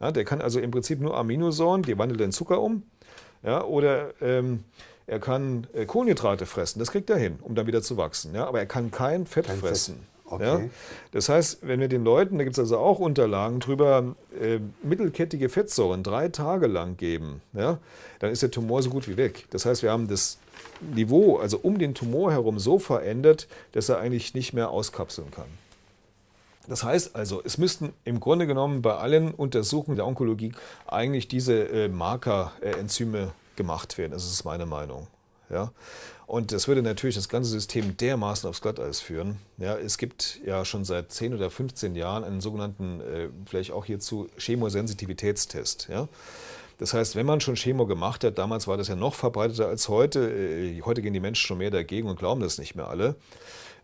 Ja, der kann also im Prinzip nur Aminosäuren, die wandelt in Zucker um. Ja, oder ähm, er kann äh, Kohlenhydrate fressen, das kriegt er hin, um dann wieder zu wachsen. Ja, aber er kann kein Fett kein fressen. Fett. Okay. Ja? Das heißt, wenn wir den Leuten, da gibt es also auch Unterlagen drüber, äh, mittelkettige Fettsäuren drei Tage lang geben, ja, dann ist der Tumor so gut wie weg. Das heißt, wir haben das Niveau, also um den Tumor herum, so verändert, dass er eigentlich nicht mehr auskapseln kann. Das heißt also, es müssten im Grunde genommen bei allen Untersuchungen der Onkologie eigentlich diese äh, Markerenzyme gemacht werden. Das ist meine Meinung. Ja? Und das würde natürlich das ganze System dermaßen aufs Glatteis führen. Ja, es gibt ja schon seit 10 oder 15 Jahren einen sogenannten, äh, vielleicht auch hierzu, Chemosensitivitätstest. Ja? Das heißt, wenn man schon Chemo gemacht hat, damals war das ja noch verbreiteter als heute, äh, heute gehen die Menschen schon mehr dagegen und glauben das nicht mehr alle.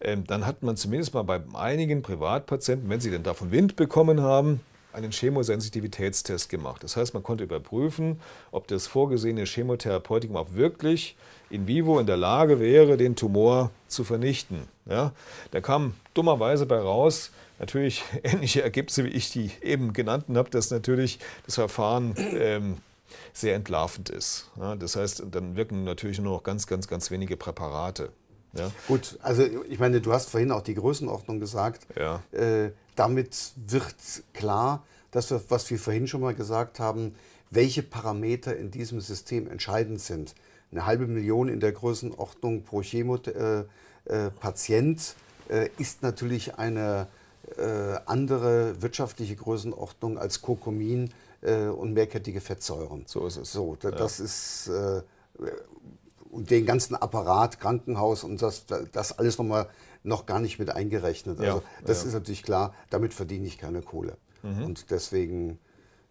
Ähm, dann hat man zumindest mal bei einigen Privatpatienten, wenn sie denn davon Wind bekommen haben, einen Chemosensitivitätstest gemacht. Das heißt, man konnte überprüfen, ob das vorgesehene Chemotherapeutikum auch wirklich in vivo in der Lage wäre, den Tumor zu vernichten. Ja? Da kam dummerweise bei raus, natürlich ähnliche Ergebnisse, wie ich die eben genannten habe, dass natürlich das Verfahren ähm, sehr entlarvend ist. Ja? Das heißt, dann wirken natürlich nur noch ganz, ganz, ganz wenige Präparate. Ja. Gut, also ich meine, du hast vorhin auch die Größenordnung gesagt. Ja. Äh, damit wird klar, dass wir, was wir vorhin schon mal gesagt haben, welche Parameter in diesem System entscheidend sind. Eine halbe Million in der Größenordnung pro Chemopatient äh, äh, patient äh, äh, ist natürlich eine äh, andere wirtschaftliche Größenordnung als Kokomin und mehrkettige Fettsäuren. So ist es. So, das ja. ist und den ganzen Apparat, Krankenhaus und das, das alles nochmal noch gar nicht mit eingerechnet. Also ja, das ja. ist natürlich klar, damit verdiene ich keine Kohle. Mhm. Und deswegen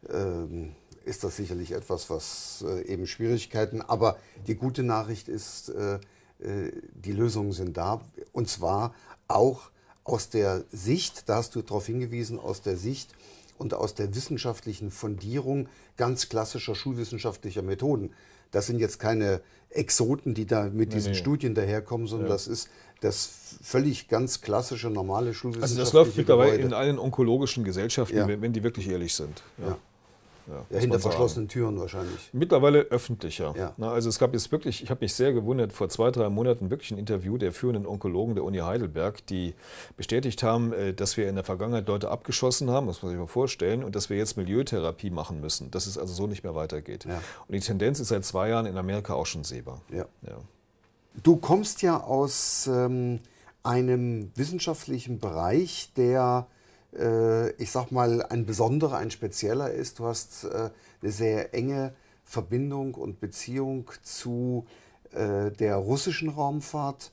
ähm, ist das sicherlich etwas, was äh, eben Schwierigkeiten. Aber die gute Nachricht ist, äh, äh, die Lösungen sind da. Und zwar auch aus der Sicht, da hast du darauf hingewiesen, aus der Sicht und aus der wissenschaftlichen Fundierung ganz klassischer schulwissenschaftlicher Methoden das sind jetzt keine Exoten, die da mit nee, diesen nee. Studien daherkommen, sondern ja. das ist das völlig ganz klassische, normale Schulwissenschaftliche Also das läuft mittlerweile in allen onkologischen Gesellschaften, ja. wenn, wenn, die wirklich ehrlich sind. Ja. Ja, ja hinter verschlossenen Türen wahrscheinlich. Mittlerweile öffentlicher. Ja. Na, also es gab jetzt wirklich, ich habe mich sehr gewundert, vor zwei, drei Monaten wirklich ein Interview der führenden Onkologen der Uni Heidelberg, die bestätigt haben, äh, dass wir in der Vergangenheit Leute abgeschossen haben, das muss man sich mal vorstellen, und dass wir jetzt Milieutherapie machen müssen, dass es also so nicht mehr weitergeht. Ja. Und die Tendenz ist seit zwei Jahren in Amerika auch schon sehbar. Ja. Du kommst ja aus ähm, einem wissenschaftlichen Bereich, der äh, ich sag mal, ein besonderer, ein spezieller ist. Du hast äh, eine sehr enge Verbindung und Beziehung zu äh, der russischen Raumfahrt,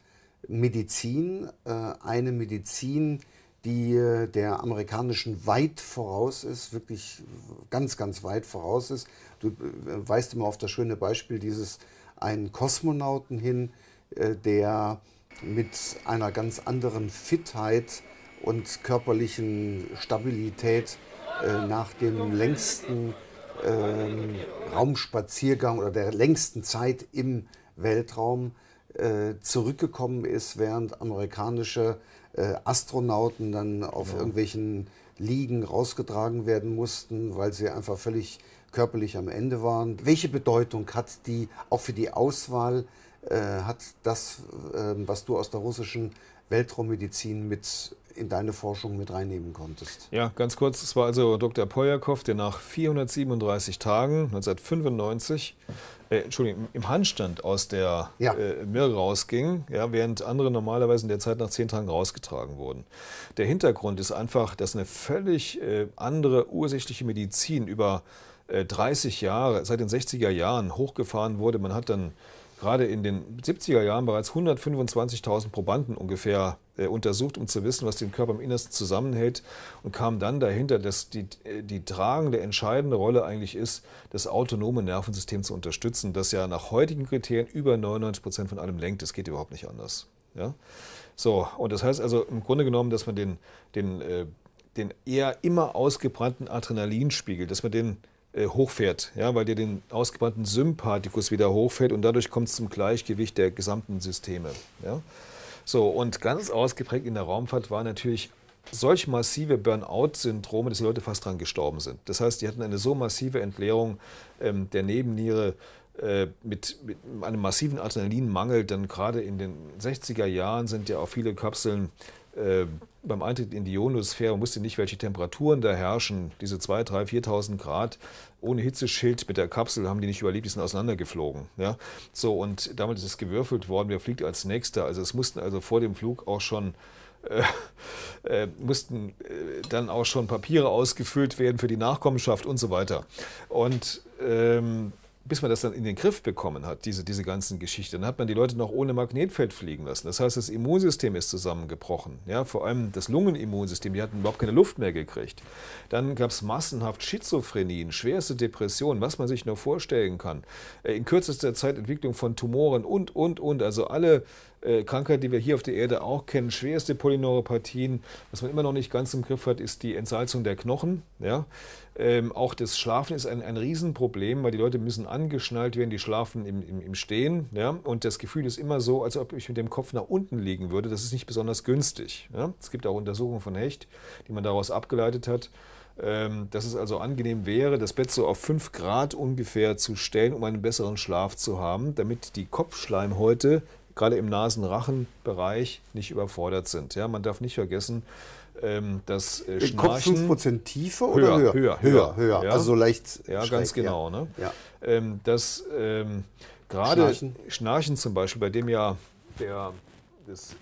Medizin, eine Medizin, die der amerikanischen weit voraus ist, wirklich ganz, ganz weit voraus ist. Du weist immer auf das schöne Beispiel dieses einen Kosmonauten hin, der mit einer ganz anderen Fitheit und körperlichen Stabilität äh, nach dem längsten äh, Raumspaziergang oder der längsten Zeit im Weltraum äh, zurückgekommen ist, während amerikanische äh, Astronauten dann auf genau. irgendwelchen Liegen rausgetragen werden mussten, weil sie einfach völlig körperlich am Ende waren. Welche Bedeutung hat die auch für die Auswahl, äh, hat das, ähm, was du aus der russischen Weltraummedizin mit in deine Forschung mit reinnehmen konntest. Ja, ganz kurz, es war also Dr. Poljakow, der nach 437 Tagen 1995 äh, Entschuldigung, im Handstand aus der ja. äh, Mir rausging, ja, während andere normalerweise in der Zeit nach zehn Tagen rausgetragen wurden. Der Hintergrund ist einfach, dass eine völlig äh, andere ursächliche Medizin über 30 äh, Jahre, seit den 60er Jahren hochgefahren wurde. Man hat dann gerade in den 70er Jahren bereits 125.000 Probanden ungefähr äh, untersucht, um zu wissen, was den Körper im Innersten zusammenhält und kam dann dahinter, dass die, äh, die tragende, entscheidende Rolle eigentlich ist, das autonome Nervensystem zu unterstützen, das ja nach heutigen Kriterien über 99 Prozent von allem lenkt. Das geht überhaupt nicht anders. Ja? So, und das heißt also im Grunde genommen, dass man den, den, äh, den eher immer ausgebrannten Adrenalinspiegel, dass man den hochfährt, ja, weil der den ausgebrannten Sympathikus wieder hochfährt und dadurch kommt es zum Gleichgewicht der gesamten Systeme. Ja. So, und ganz ausgeprägt in der Raumfahrt waren natürlich solch massive Burnout-Syndrome, dass die Leute fast dran gestorben sind. Das heißt, die hatten eine so massive Entleerung ähm, der Nebenniere äh, mit, mit, einem massiven Adrenalinmangel, denn gerade in den 60er Jahren sind ja auch viele Kapseln äh, beim Eintritt in die Ionosphäre, man wusste nicht, welche Temperaturen da herrschen, diese 2.000, 3.000, 4.000 Grad, ohne Hitzeschild mit der Kapsel haben die nicht überlebt, die sind auseinandergeflogen. Ja? So, und damit ist es gewürfelt worden, wer fliegt als nächster. Also es mussten also vor dem Flug auch schon äh, äh mussten äh, dann auch schon Papiere ausgefüllt werden für die Nachkommenschaft und so weiter. Und ähm, bis man das dann in den Griff bekommen hat, diese, diese ganzen Geschichten, dann hat man die Leute noch ohne Magnetfeld fliegen lassen. Das heißt, das Immunsystem ist zusammengebrochen. Ja, vor allem das Lungenimmunsystem, die hatten überhaupt keine Luft mehr gekriegt. Dann gab es massenhaft Schizophrenien, schwerste Depressionen, was man sich nur vorstellen kann. Äh, in kürzester Zeit Entwicklung von Tumoren und, und, und. Also alle äh, Krankheit, die wir hier auf der Erde auch kennen, schwerste Polyneuropathien. Was man immer noch nicht ganz im Griff hat, ist die Entsalzung der Knochen. Ja? Ähm, auch das Schlafen ist ein, ein Riesenproblem, weil die Leute müssen angeschnallt werden, die schlafen im, im, im Stehen. Ja? Und das Gefühl ist immer so, als ob ich mit dem Kopf nach unten liegen würde. Das ist nicht besonders günstig. Ja? Es gibt auch Untersuchungen von Hecht, die man daraus abgeleitet hat ähm, dass es also angenehm wäre, das Bett so auf 5 Grad ungefähr zu stellen, um einen besseren Schlaf zu haben, damit die Kopfschleimhäute gerade im Nasenrachenbereich nicht überfordert sind. Ja, man darf nicht vergessen, ähm, das äh, äh, Schnarchen... Kopf 5% tiefer oder höher? Höher, höher. höher, höher. Ja? Also leicht Ja, schräg, ganz genau. Ne? Ja. Ähm, das ähm, gerade Schnarchen. Schnarchen zum Beispiel, bei dem ja der das,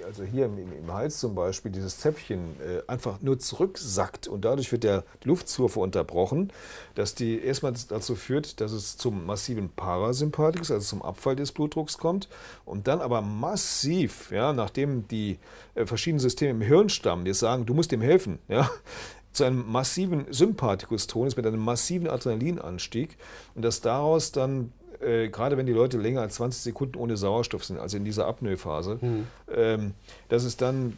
äh, also hier im, im, Hals zum Beispiel, dieses Zäpfchen äh, einfach nur zurücksackt und dadurch wird der Luftzufuhr unterbrochen, dass die erstmal dazu führt, dass es zum massiven Parasympathikus, also zum Abfall des Blutdrucks kommt und dann aber massiv, ja, nachdem die äh, verschiedenen Systeme im Hirn Hirnstamm jetzt sagen, du musst ihm helfen, ja, zu einem massiven Sympathikus-Ton ist mit einem massiven Adrenalinanstieg und dass daraus dann äh, gerade wenn die Leute länger als 20 Sekunden ohne Sauerstoff sind, also in dieser Apnoephase, mhm. ähm, dass es dann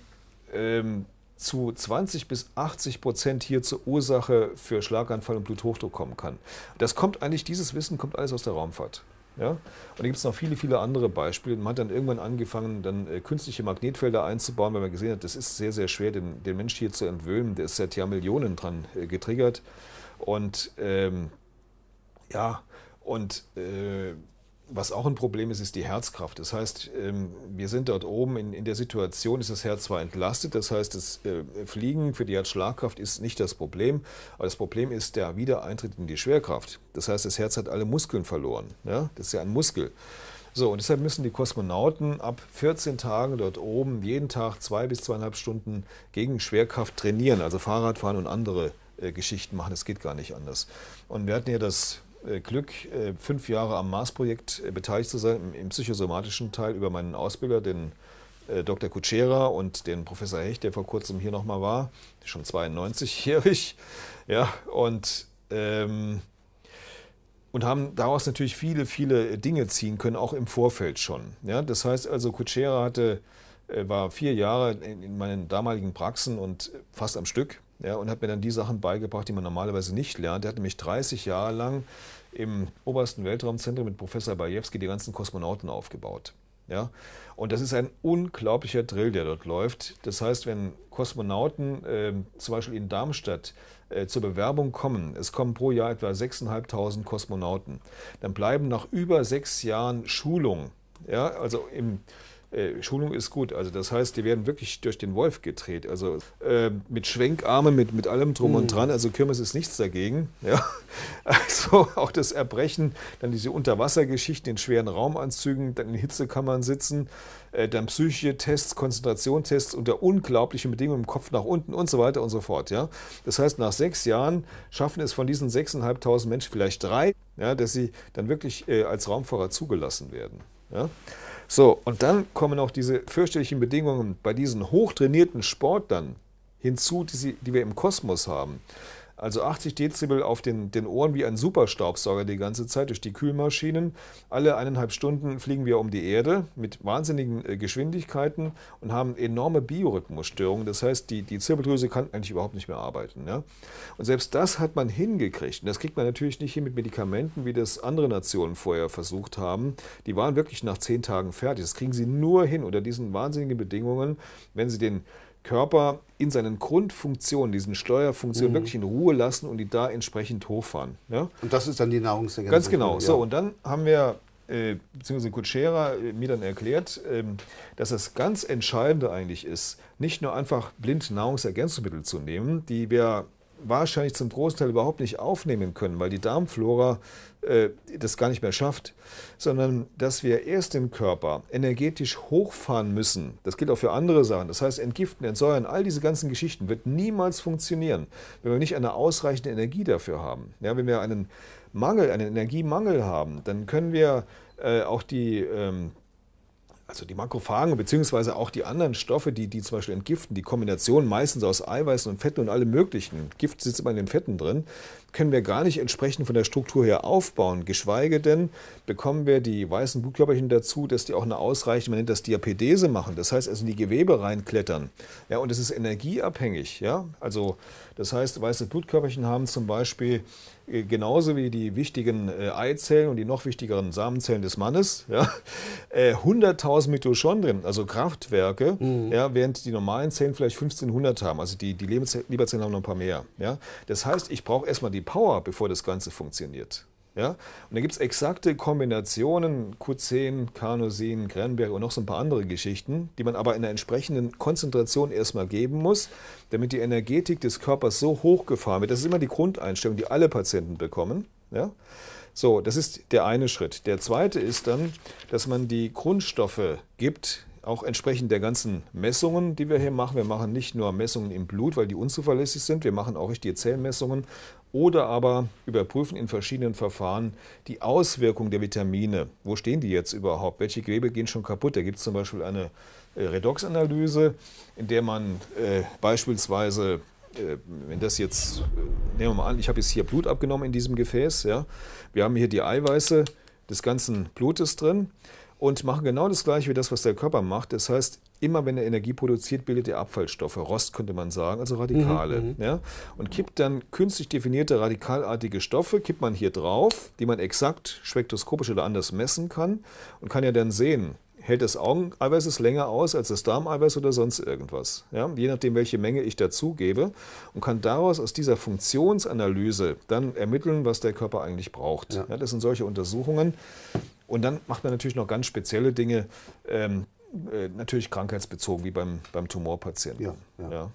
ähm, zu 20 bis 80 Prozent hier zur Ursache für Schlaganfall und Bluthochdruck kommen kann. Das kommt eigentlich, dieses Wissen kommt alles aus der Raumfahrt. Ja? Und da gibt es noch viele, viele andere Beispiele. Man hat dann irgendwann angefangen, dann äh, künstliche Magnetfelder einzubauen, weil man gesehen hat, das ist sehr, sehr schwer, den, den Mensch hier zu entwöhnen. Der ist seit Jahrmillionen dran äh, getriggert. Und ähm, ja, und äh, was auch ein Problem ist, ist die Herzkraft. Das heißt, ähm, wir sind dort oben in, in der Situation, ist das Herz zwar entlastet, das heißt, das äh, Fliegen für die Herzschlagkraft ist nicht das Problem, aber das Problem ist der Wiedereintritt in die Schwerkraft. Das heißt, das Herz hat alle Muskeln verloren. Ja? Das ist ja ein Muskel. So, und deshalb müssen die Kosmonauten ab 14 Tagen dort oben jeden Tag zwei bis zweieinhalb Stunden gegen Schwerkraft trainieren, also Fahrradfahren und andere äh, Geschichten machen. Das geht gar nicht anders. Und wir hatten ja das äh, Glück, äh, fünf Jahre am Mars-Projekt äh, beteiligt zu sein, im psychosomatischen Teil über meinen Ausbilder, den Dr. Kutschera und den Professor Hecht, der vor kurzem hier nochmal war, schon 92-jährig. Ja, und, ähm, und haben daraus natürlich viele, viele Dinge ziehen können, auch im Vorfeld schon. Ja, das heißt also, Kutschera hatte, war vier Jahre in meinen damaligen Praxen und fast am Stück ja, und hat mir dann die Sachen beigebracht, die man normalerweise nicht lernt. Er hat nämlich 30 Jahre lang im obersten Weltraumzentrum mit Professor Bajewski die ganzen Kosmonauten aufgebaut. Ja? Und das ist ein unglaublicher Drill, der dort läuft. Das heißt, wenn Kosmonauten äh, zum Beispiel in Darmstadt äh, zur Bewerbung kommen, es kommen pro Jahr etwa 6.500 Kosmonauten, dann bleiben nach über sechs Jahren Schulung, ja, also im äh, Schulung ist gut. Also das heißt, die werden wirklich durch den Wolf gedreht. Also äh, mit Schwenkarmen, mit, mit allem drum mhm. und hm. dran. Also Kirmes ist nichts dagegen. Ja? Also auch das Erbrechen, dann diese Unterwassergeschichten in schweren Raumanzügen, dann in Hitzekammern sitzen, äh, dann Psychietests, Konzentrationstests unter unglaublichen Bedingungen im Kopf nach unten und so weiter und so fort. Ja? Das heißt, nach sechs Jahren schaffen es von diesen 6.500 Menschen vielleicht drei, ja, dass sie dann wirklich äh, als Raumfahrer zugelassen werden. Ja? So, und dann kommen auch diese fürchterlichen Bedingungen bei diesen hochtrainierten Sportlern hinzu, die, sie, die wir im Kosmos haben. Also 80 Dezibel auf den, den Ohren wie ein Superstaubsauger die ganze Zeit durch die Kühlmaschinen. Alle eineinhalb Stunden fliegen wir um die Erde mit wahnsinnigen äh, Geschwindigkeiten und haben enorme Biorhythmusstörungen. Das heißt, die, die Zirbeldrüse kann eigentlich überhaupt nicht mehr arbeiten. Ja? Und selbst das hat man hingekriegt. Und das kriegt man natürlich nicht hin mit Medikamenten, wie das andere Nationen vorher versucht haben. Die waren wirklich nach zehn Tagen fertig. Das kriegen sie nur hin unter diesen wahnsinnigen Bedingungen, wenn sie den Körper in seinen Grundfunktionen, diesen Steuerfunktionen mhm. wirklich in Ruhe lassen und die da entsprechend hochfahren. Ja? Und das ist dann die Nahrungsergänzung. Ganz genau. Ja. So, und dann haben wir, äh, beziehungsweise Kutschera äh, mir dann erklärt, ähm, dass das ganz Entscheidende eigentlich ist, nicht nur einfach blind Nahrungsergänzungsmittel zu nehmen, die wir wahrscheinlich zum großen Teil überhaupt nicht aufnehmen können, weil die Darmflora äh, das gar nicht mehr schafft, sondern dass wir erst den Körper energetisch hochfahren müssen. Das gilt auch für andere Sachen. Das heißt, entgiften, entsäuern, all diese ganzen Geschichten wird niemals funktionieren, wenn wir nicht eine ausreichende Energie dafür haben. Ja, wenn wir einen Mangel, einen Energiemangel haben, dann können wir äh, auch die ähm, also die Makrophagen beziehungsweise auch die anderen Stoffe, die, die zum Beispiel entgiften, die Kombination meistens aus Eiweißen und Fetten und allem möglichen, Gift sitzt immer in den Fetten drin, können wir gar nicht entsprechend von der Struktur her aufbauen. Geschweige denn bekommen wir die weißen Blutkörperchen dazu, dass die auch eine ausreichende, man nennt das Diapedese machen, das heißt also in die Gewebe reinklettern. Ja, und es ist energieabhängig. Ja? Also das heißt, weiße Blutkörperchen haben zum Beispiel äh, genauso wie die wichtigen äh, Eizellen und die noch wichtigeren Samenzellen des Mannes, ja, 100.000 äh, Mitochondrien, also Kraftwerke, mhm. ja, während die normalen Zellen vielleicht 1500 haben. Also die, die Leberzellen haben noch ein paar mehr. Ja. Das heißt, ich brauche erstmal die Power, bevor das Ganze funktioniert. Ja? Und da gibt es exakte Kombinationen, Q10, Carnosin, Grenberg und noch so ein paar andere Geschichten, die man aber in einer entsprechenden Konzentration erstmal geben muss, damit die Energetik des Körpers so hochgefahren wird. Das ist immer die Grundeinstellung, die alle Patienten bekommen. Ja? So, das ist der eine Schritt. Der zweite ist dann, dass man die Grundstoffe gibt, auch entsprechend der ganzen Messungen, die wir hier machen. Wir machen nicht nur Messungen im Blut, weil die unzuverlässig sind, wir machen auch richtige Zellmessungen oder aber überprüfen in verschiedenen Verfahren die Auswirkung der Vitamine. Wo stehen die jetzt überhaupt? Welche Gewebe gehen schon kaputt? Da gibt es zum Beispiel eine äh, Redoxanalyse, in der man äh, beispielsweise äh, wenn das jetzt, äh, nehmen wir mal an, ich habe jetzt hier Blut abgenommen in diesem Gefäß, ja. Wir haben hier die Eiweiße des ganzen Blutes drin und machen genau das gleiche wie das, was der Körper macht. Das heißt, immer wenn er Energie produziert, bildet er Abfallstoffe, Rost könnte man sagen, also Radikale. Mhm, mhm, ja? Und kippt dann künstlich definierte radikalartige Stoffe, kippt man hier drauf, die man exakt spektroskopisch oder anders messen kann und kann ja dann sehen, hält das Augeneiweiß länger aus als das Darmeiweiß oder sonst irgendwas. Ja? Je nachdem, welche Menge ich dazugebe und kann daraus aus dieser Funktionsanalyse dann ermitteln, was der Körper eigentlich braucht. Ja. Ja, das sind solche Untersuchungen, und dann macht man natürlich noch ganz spezielle Dinge, ähm, äh, natürlich krankheitsbezogen, wie beim, beim Tumorpatienten. Ja, ja. ja.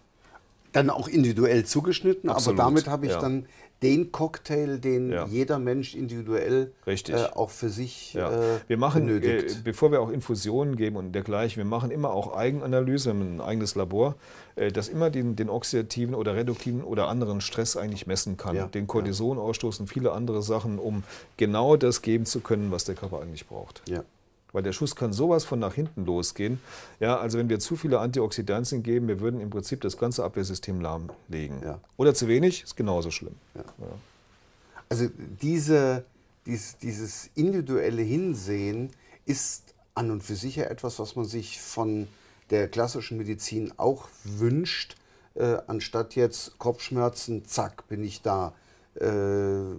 Dann auch individuell zugeschnitten, Absolut, aber damit habe ich dann den Cocktail, den ja. jeder Mensch individuell äh, auch für sich ja. äh, wir machen, benötigt. Äh, bevor wir auch Infusionen geben und dergleichen, wir machen immer auch Eigenanalyse, ein eigenes Labor, äh, das immer den, den, oxidativen oder reduktiven oder anderen Stress eigentlich messen kann. Ja. Den Cortisonausstoß und viele andere Sachen, um genau das geben zu können, was der Körper eigentlich braucht. Ja weil der Schuss kann sowas von nach hinten losgehen. Ja, also wenn wir zu viele Antioxidantien geben, wir würden im Prinzip das ganze Abwehrsystem lahmlegen. Ja. Oder zu wenig, ist genauso schlimm. Ja. Also diese, dies, dieses individuelle Hinsehen ist an und für sich ja etwas, was man sich von der klassischen Medizin auch wünscht, äh, anstatt jetzt Kopfschmerzen, zack, bin ich da äh,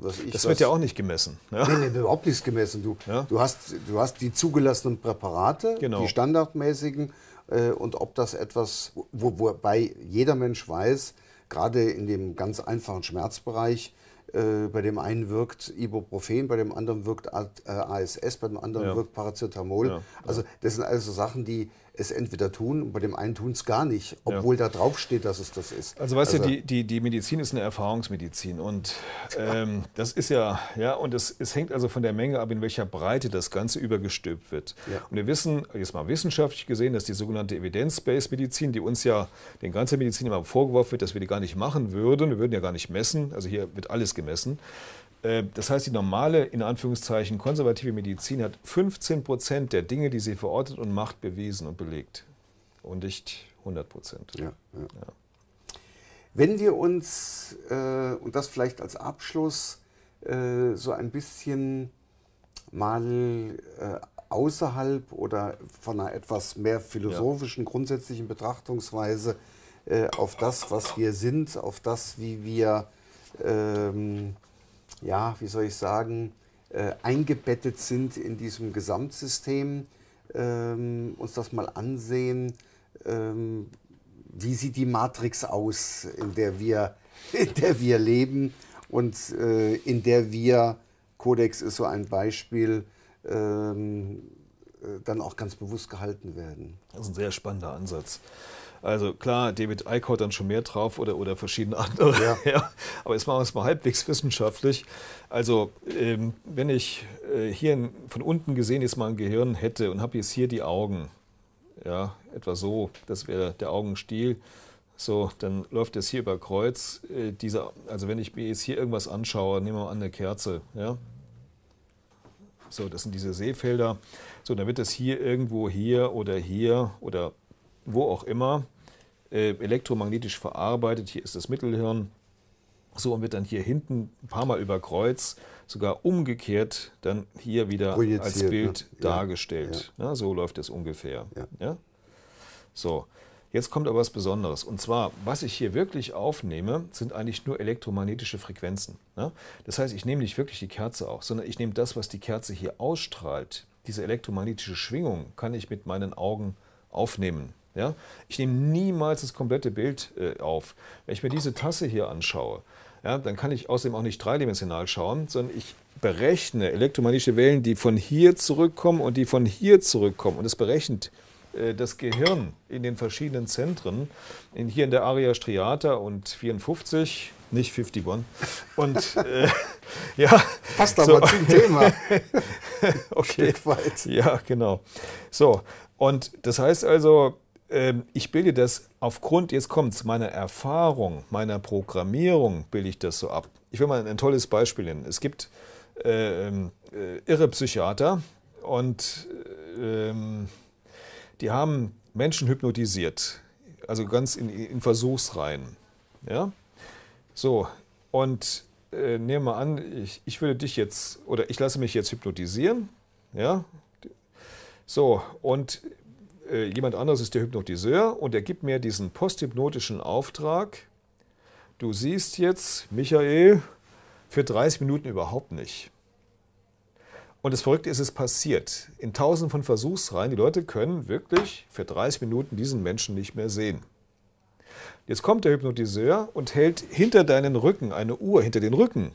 was ich. Das wird was, ja auch nicht gemessen. Ja? Ne? Nee, nee, überhaupt nichts gemessen. Du, ja? du, hast, du hast die zugelassenen Präparate, genau. die standardmäßigen äh, und ob das etwas, wo, wobei jeder Mensch weiß, gerade in dem ganz einfachen Schmerzbereich, äh, bei dem einen wirkt Ibuprofen, bei dem anderen wirkt ASS, äh, bei dem anderen ja. wirkt Paracetamol. Ja. Also das sind alles so Sachen, die es entweder tun und bei dem einen tun es gar nicht, obwohl ja. da drauf steht, dass es das ist. Also weißt also, du, die, die, die Medizin ist eine Erfahrungsmedizin und ähm, das ist ja, ja, und es, es hängt also von der Menge ab, in welcher Breite das Ganze übergestülpt wird. Ja. Und wir wissen, jetzt mal wissenschaftlich gesehen, dass die sogenannte evidenz based Medizin, die uns ja den ganzen Medizin immer vorgeworfen wird, dass wir die gar nicht machen würden, wir würden ja gar nicht messen, also hier wird alles gemessen. Äh, das heißt, die normale, in Anführungszeichen, konservative Medizin hat 15 Prozent der Dinge, die sie verortet und macht, bewiesen und belegt. Und nicht 100 Prozent. Ja, ja. ja. Wenn wir uns, äh, und das vielleicht als Abschluss, äh, so ein bisschen mal äh, außerhalb oder von einer etwas mehr philosophischen, ja. grundsätzlichen Betrachtungsweise äh, auf das, was wir sind, auf das, wie wir. Ähm, ja, wie soll ich sagen, äh, eingebettet sind in diesem Gesamtsystem, ähm, uns das mal ansehen. Ähm, wie sieht die Matrix aus, in der wir, in der wir leben und äh, in der wir, Codex ist so ein Beispiel, ähm, äh, dann auch ganz bewusst gehalten werden. Das ist ein sehr spannender Ansatz. Also klar, David Eickhout dann schon mehr drauf oder, oder verschiedene andere. Ja. ja. Aber jetzt machen wir es mal halbwegs wissenschaftlich. Also ähm, wenn ich äh, hier in, von unten gesehen jetzt mal ein Gehirn hätte und habe jetzt hier die Augen, ja, etwa so, das wäre der Augenstiel. So, dann läuft das hier über Kreuz. Äh, dieser, also wenn ich mir jetzt hier irgendwas anschaue, nehmen wir mal an eine Kerze, ja. So, das sind diese Seefelder. So, dann wird das hier irgendwo hier oder hier oder hier wo auch immer, äh, elektromagnetisch verarbeitet. Hier ist das Mittelhirn. So und wird dann hier hinten ein paar Mal über Kreuz, sogar umgekehrt, dann hier wieder Projiziert, als ne? Bild ne? dargestellt. Ja, ja. so läuft es ungefähr. So, jetzt kommt aber was Besonderes. Und zwar, was ich hier wirklich aufnehme, sind eigentlich nur elektromagnetische Frequenzen. Ne? Das heißt, ich nehme nicht wirklich die Kerze auf, sondern ich nehme das, was die Kerze hier ausstrahlt. Diese elektromagnetische Schwingung kann ich mit meinen Augen aufnehmen. Ja? Ich nehme niemals das komplette Bild äh, auf. Wenn ich mir diese Tasse hier anschaue, ja, dann kann ich außerdem auch nicht dreidimensional schauen, sondern ich berechne elektromagnetische Wellen, die von hier zurückkommen und die von hier zurückkommen. Und das berechnet äh, das Gehirn in den verschiedenen Zentren, in, hier in der Aria striata und 54, nicht 51. Und äh, ja. Passt aber so. zum Thema. okay. Stück weit. Ja, genau. So, und das heißt also, ähm, ich bilde das aufgrund, jetzt kommt es, meiner Erfahrung, meiner Programmierung bilde ich das so ab. Ich will mal ein tolles Beispiel nennen. Es gibt ähm, äh, irre Psychiater und äh, die haben Menschen hypnotisiert, also ganz in, in Versuchsreihen. Ja? So, und äh, nehmen wir an, ich, ich würde dich jetzt, oder ich lasse mich jetzt hypnotisieren, ja, so, und äh, jemand anderes ist der Hypnotiseur und er gibt mir diesen posthypnotischen Auftrag. Du siehst jetzt, Michael, für 30 Minuten überhaupt nicht. Und das Verrückte ist, es passiert. In tausenden von Versuchsreihen, die Leute können wirklich für 30 Minuten diesen Menschen nicht mehr sehen. Jetzt kommt der Hypnotiseur und hält hinter deinen Rücken eine Uhr, hinter den Rücken.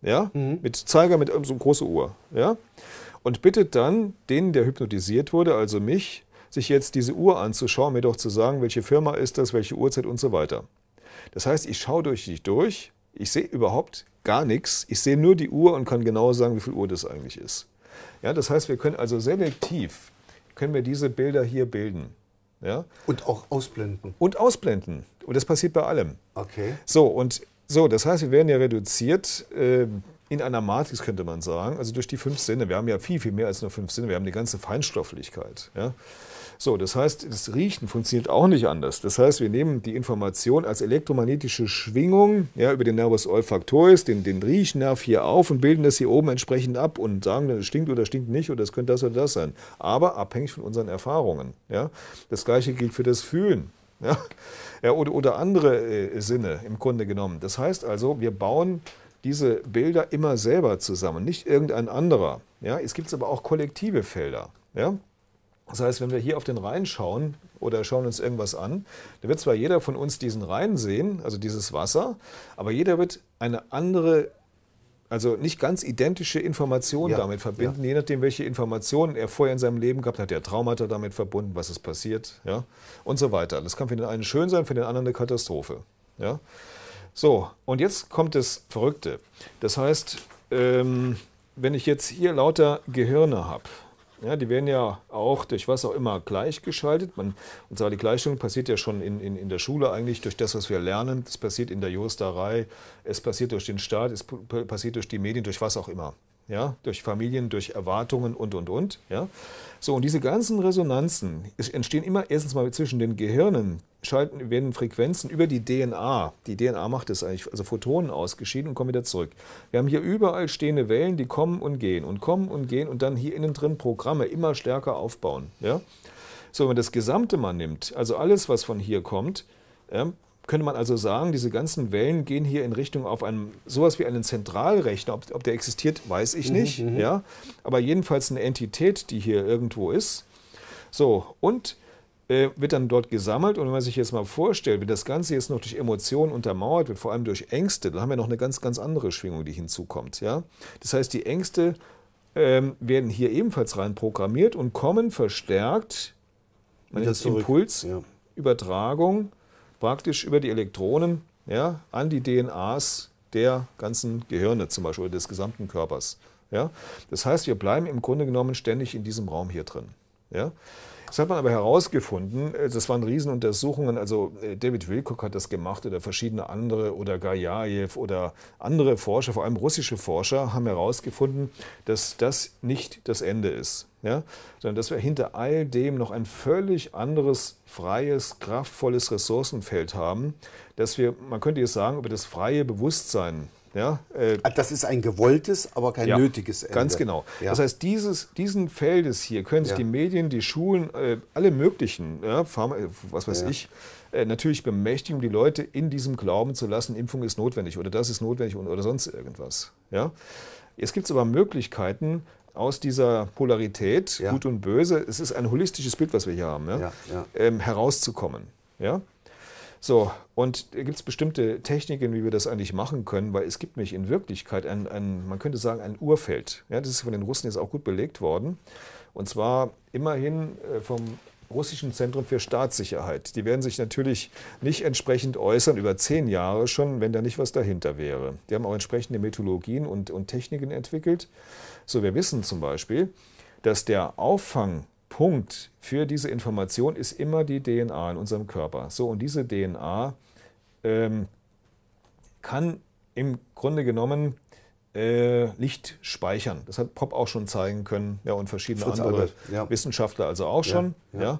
Ja? Mhm. Mit Zeiger, mit so einer großen Uhr. Ja? Und bittet dann den, der hypnotisiert wurde, also mich, sich jetzt diese Uhr anzuschauen, mir doch zu sagen, welche Firma ist das, welche Uhrzeit und so weiter. Das heißt, ich schaue durch dich durch, ich sehe überhaupt gar nichts, ich sehe nur die Uhr und kann genau sagen, wie viel Uhr das eigentlich ist. Ja, das heißt, wir können also selektiv, können wir diese Bilder hier bilden. Ja? Und auch ausblenden. Und ausblenden. Und das passiert bei allem. Okay. So, und so, das heißt, wir werden ja reduziert äh, in einer Matrix, könnte man sagen, also durch die fünf Sinne. Wir haben ja viel, viel mehr als nur fünf Sinne. Wir haben die ganze Feinstofflichkeit. Ja? So, das heißt, das Riechen funktioniert auch nicht anders. Das heißt, wir nehmen die Information als elektromagnetische Schwingung ja, über den Nervus olfactoris, den, den Riechnerv hier auf und bilden das hier oben entsprechend ab und sagen dann, es stinkt oder stinkt nicht oder es könnte das oder das sein. Aber abhängig von unseren Erfahrungen. Ja. Das gleiche gilt für das Fühlen. Ja. ja oder, oder andere äh, Sinne im Grunde genommen. Das heißt also, wir bauen diese Bilder immer selber zusammen, nicht irgendein anderer. Ja, es gibt aber auch kollektive Felder. Ja, das heißt, wenn wir hier auf den Rhein schauen oder schauen uns irgendwas an, dann wird zwar jeder von uns diesen Rhein sehen, also dieses Wasser, aber jeder wird eine andere, also nicht ganz identische Information ja, damit verbinden, ja. je nachdem, welche Informationen er vorher in seinem Leben gehabt hat. Der Traumata damit verbunden, was ist passiert ja, und so weiter. Das kann für den einen schön sein, für den anderen eine Katastrophe. Ja. So, und jetzt kommt das Verrückte. Das heißt, ähm, wenn ich jetzt hier lauter Gehirne habe, ja, die werden ja auch durch was auch immer gleichgeschaltet. Man, und zwar die Gleichstellung passiert ja schon in, in, in der Schule eigentlich durch das, was wir lernen. Es passiert in der Josterei, es passiert durch den Staat, es passiert durch die Medien, durch was auch immer ja, durch Familien, durch Erwartungen und, und, und. Ja. So, und diese ganzen Resonanzen entstehen immer erstens mal zwischen den Gehirnen, schalten, werden Frequenzen über die DNA, die DNA macht es eigentlich, also Photonen ausgeschieden und kommen wieder zurück. Wir haben hier überall stehende Wellen, die kommen und gehen und kommen und gehen und dann hier innen drin Programme immer stärker aufbauen. Ja. So, wenn man das Gesamte mal nimmt, also alles, was von hier kommt, könnte man also sagen, diese ganzen Wellen gehen hier in Richtung auf einem, sowas wie einen Zentralrechner. Ob, ob der existiert, weiß ich mhm, nicht. Mhm, ja? Aber jedenfalls eine Entität, die hier irgendwo ist. So, und äh, wird dann dort gesammelt. Und wenn man sich jetzt mal vorstellt, wenn das Ganze jetzt noch durch Emotionen untermauert wird, vor allem durch Ängste, dann haben wir noch eine ganz, ganz andere Schwingung, die hinzukommt. Ja? Das heißt, die Ängste ähm, werden hier ebenfalls rein programmiert und kommen verstärkt. Man Impulsübertragung praktisch über die Elektronen ja, an die DNAs der ganzen Gehirne zum Beispiel oder des gesamten Körpers. Ja? Das heißt, wir bleiben im Grunde genommen ständig in diesem Raum hier drin. Ja? Das hat man aber herausgefunden, äh, das waren Riesenuntersuchungen, also äh, David Wilcock hat das gemacht oder verschiedene andere oder Gajajew oder andere Forscher, vor allem russische Forscher, haben herausgefunden, dass das nicht das Ende ist. Ja? Sondern dass wir hinter all dem noch ein völlig anderes, freies, kraftvolles Ressourcenfeld haben, dass wir, man könnte jetzt sagen, über das freie Bewusstsein ja, äh, ah, das ist ein gewolltes, aber kein ja, nötiges Ende. Ganz genau. Ja. Das heißt, dieses, diesen Feldes hier können sich die Medien, die Schulen, äh, alle möglichen, Pharma, äh, was weiß ich, äh, natürlich bemächtigen, die Leute in diesem Glauben zu lassen, Impfung ist notwendig oder das ist notwendig oder sonst irgendwas. Ja? Jetzt gibt es aber Möglichkeiten, aus dieser Polarität, Gut und Böse, es ist ein holistisches Bild, was wir hier haben, ähm, herauszukommen. Ja? So, und da gibt es bestimmte Techniken, wie wir das eigentlich machen können, weil es gibt nicht in Wirklichkeit ein, ein man könnte sagen, ein Urfeld. Ja, das ist von den Russen jetzt auch gut belegt worden. Und zwar immerhin äh, vom russischen Zentrum für Staatssicherheit. Die werden sich natürlich nicht entsprechend äußern über zehn Jahre schon, wenn da nicht was dahinter wäre. Die haben auch entsprechende Methodologien und, und Techniken entwickelt. So, wir wissen zum Beispiel, dass der Auffang Punkt für diese Information ist immer die DNA in unserem Körper. So, und diese DNA ähm, kann im Grunde genommen äh, Licht speichern. Das hat Pop auch schon zeigen können, ja, und verschiedene Fritz andere Albert, ja. Wissenschaftler also auch schon. Ja, ja.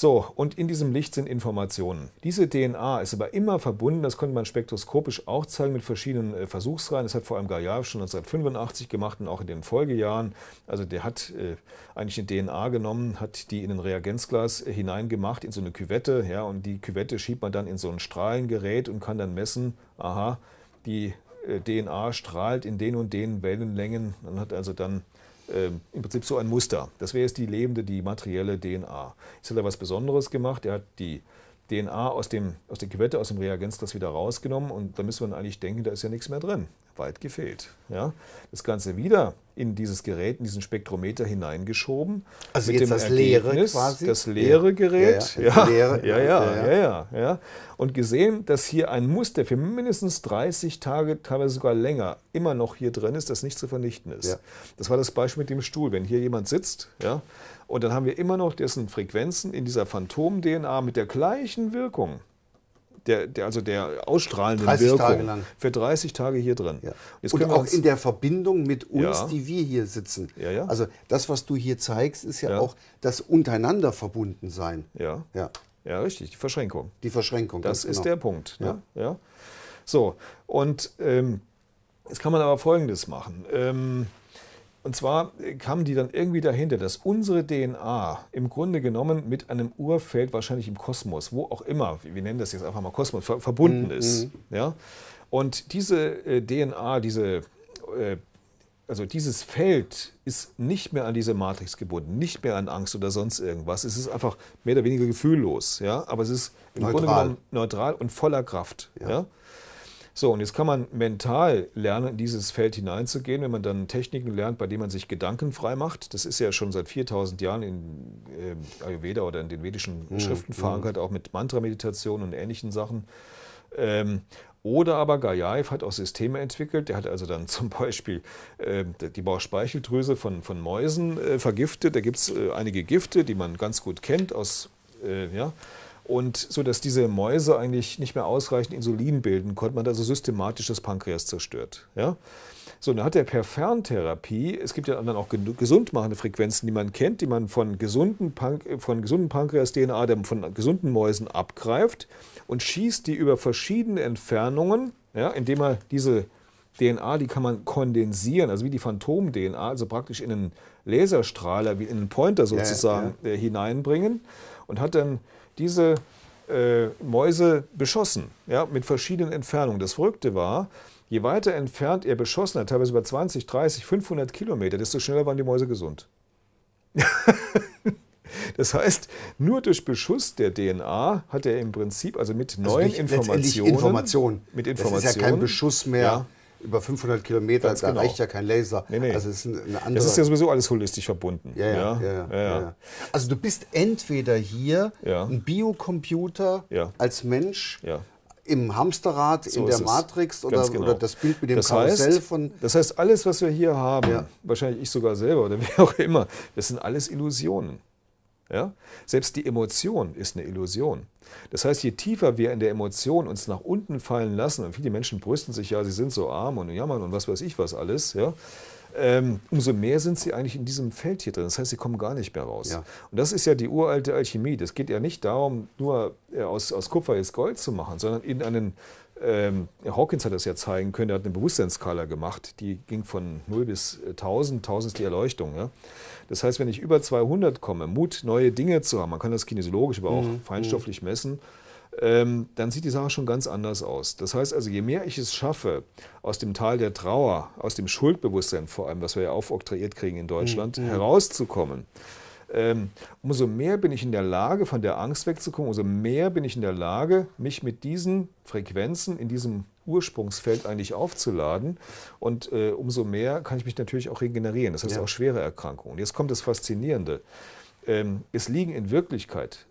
So, und in diesem Licht sind Informationen. Diese DNA ist aber immer verbunden, das konnte man spektroskopisch auch zeigen mit verschiedenen äh, Versuchsreihen. Das hat vor allem Gajaev schon 1985 gemacht und auch in den Folgejahren. Also der hat äh, eigentlich eine DNA genommen, hat die in ein Reagenzglas äh, hineingemacht, in so eine Küvette. Ja, und die Küvette schiebt man dann in so ein Strahlengerät und kann dann messen, aha, die äh, DNA strahlt in den und den Wellenlängen. Man hat also dann ähm, im Prinzip so ein Muster. Das wäre jetzt die lebende, die materielle DNA. Jetzt hat er was Besonderes gemacht. Er hat die DNA aus, dem, aus der Gewette, aus dem Reagenz, das wieder rausgenommen und da müssen wir eigentlich denken, da ist ja nichts mehr drin. Weit gefehlt. Ja? Das Ganze wieder in dieses Gerät, in diesen Spektrometer hineingeschoben. Also mit dem das Ergebnis, leere quasi? Das leere Gerät. Ja, ja, ja, ja, ja, ja, ja, Und gesehen, dass hier ein Muster für mindestens 30 Tage, teilweise sogar länger, immer noch hier drin ist, das nicht zu vernichten ist. Ja. Das war das Beispiel mit dem Stuhl. Wenn hier jemand sitzt, ja, und dann haben wir immer noch dessen Frequenzen in dieser Phantom-DNA mit der gleichen Wirkung. Der, der, also der ausstrahlenden 30 Wirkung. Tage lang. Für 30 Tage hier drin. Ja. und auch in der Verbindung mit uns, ja. die wir hier sitzen. Ja, ja. Also das, was du hier zeigst, ist ja, ja. auch das untereinander verbunden sein. Ja. ja. Ja, richtig, die Verschränkung. Die Verschränkung. Das ist genau. der Punkt. Ne? Ja. So, und ähm, jetzt kann man aber Folgendes machen. Ähm, und zwar kamen die dann irgendwie dahinter, dass unsere DNA im Grunde genommen mit einem Urfeld wahrscheinlich im Kosmos, wo auch immer, wir nennen das jetzt einfach mal Kosmos, ver verbunden mhm. ist. Mhm. Ja? Und diese äh, DNA, diese, äh, also dieses Feld ist nicht mehr an diese Matrix gebunden, nicht mehr an Angst oder sonst irgendwas. Es ist einfach mehr oder weniger gefühllos, ja? aber es ist im neutral. Grunde genommen neutral und voller Kraft. Ja? ja? So, und jetzt kann man mental lernen, in dieses Feld hineinzugehen, wenn man dann Techniken lernt, bei denen man sich Gedanken frei macht. Das ist ja schon seit 4000 Jahren in äh, Ayurveda oder in den vedischen mhm. Schriften mhm. verankert, auch mit Mantra-Meditation und ähnlichen Sachen. Ähm, oder aber Gayaev hat auch Systeme entwickelt. Der hat also dann zum Beispiel äh, die Bauchspeicheldrüse von, von Mäusen äh, vergiftet. Da gibt es äh, einige Gifte, die man ganz gut kennt aus, äh, ja, und so, dass diese Mäuse eigentlich nicht mehr ausreichend Insulin bilden konnten, man also systematisch das Pankreas zerstört. Ja? So, dann hat er per Ferntherapie, es gibt ja dann auch gesundmachende Frequenzen, die man kennt, die man von gesunden, Pank gesunden Pankreas-DNA, von gesunden Mäusen abgreift und schießt die über verschiedene Entfernungen, ja, indem er diese DNA, die kann man kondensieren, also wie die Phantom-DNA, also praktisch in einen Laserstrahler, wie in einen Pointer sozusagen, ja, ja. Äh, hineinbringen und hat dann diese äh, Mäuse beschossen, ja, mit verschiedenen Entfernungen. Das Verrückte war, je weiter entfernt er beschossen hat, teilweise über 20, 30, 500 Kilometer, desto schneller waren die Mäuse gesund. Das heißt, nur durch Beschuss der DNA hat er im Prinzip, also mit also neuen also Informationen, Information. mit Informationen. Das ist ja kein Beschuss mehr. Ja, über 500 Kilometer, Ganz da genau. reicht ja kein Laser. Nee, nee. Also es ist eine andere. Das ist ja sowieso alles holistisch verbunden. Ja, ja, ja. ja, ja. Also du bist entweder hier ein Biocomputer als Mensch. Im Hamsterrad, so in der Matrix oder, genau. oder, das Bild mit dem das Karussell von. Das heißt, alles, was wir hier haben, wahrscheinlich ich sogar selber oder wer auch immer, das sind alles Illusionen. Ja? Selbst die Emotion ist eine Illusion. Das heißt, je tiefer wir in der Emotion uns nach unten fallen lassen, und viele Menschen brüsten sich ja, sie sind so arm und jammern und was weiß ich was alles, ja, ähm, umso mehr sind sie eigentlich in diesem Feld hier drin. Das heißt, sie kommen gar nicht mehr raus. Ja. Und das ist ja die uralte Alchemie. Das geht ja nicht darum, nur äh, aus, aus Kupfer jetzt Gold zu machen, sondern in einen ähm, Hawkins hat das ja zeigen können, er hat eine Bewusstseinsskala gemacht, die ging von 0 bis 1000, äh, 1000 ist die Erleuchtung. Ja? Das heißt, wenn ich über 200 komme, Mut, neue Dinge zu haben, man kann das kinesiologisch, aber auch mhm. mhm. feinstofflich messen, ähm, dann sieht die Sache schon ganz anders aus. Das heißt also, je mehr ich es schaffe, aus dem Tal der Trauer, aus dem Schuldbewusstsein vor allem, was wir ja aufoktroyiert kriegen in Deutschland, mhm. mhm. herauszukommen, ähm, umso mehr bin ich in der Lage, von der Angst wegzukommen, umso mehr bin ich in der Lage, mich mit diesen Frequenzen in diesem Ursprungsfeld eigentlich aufzuladen. Und äh, umso mehr kann ich mich natürlich auch regenerieren. Das heißt ja. auch schwere Erkrankungen. Jetzt kommt das Faszinierende. Ähm, es liegen in Wirklichkeit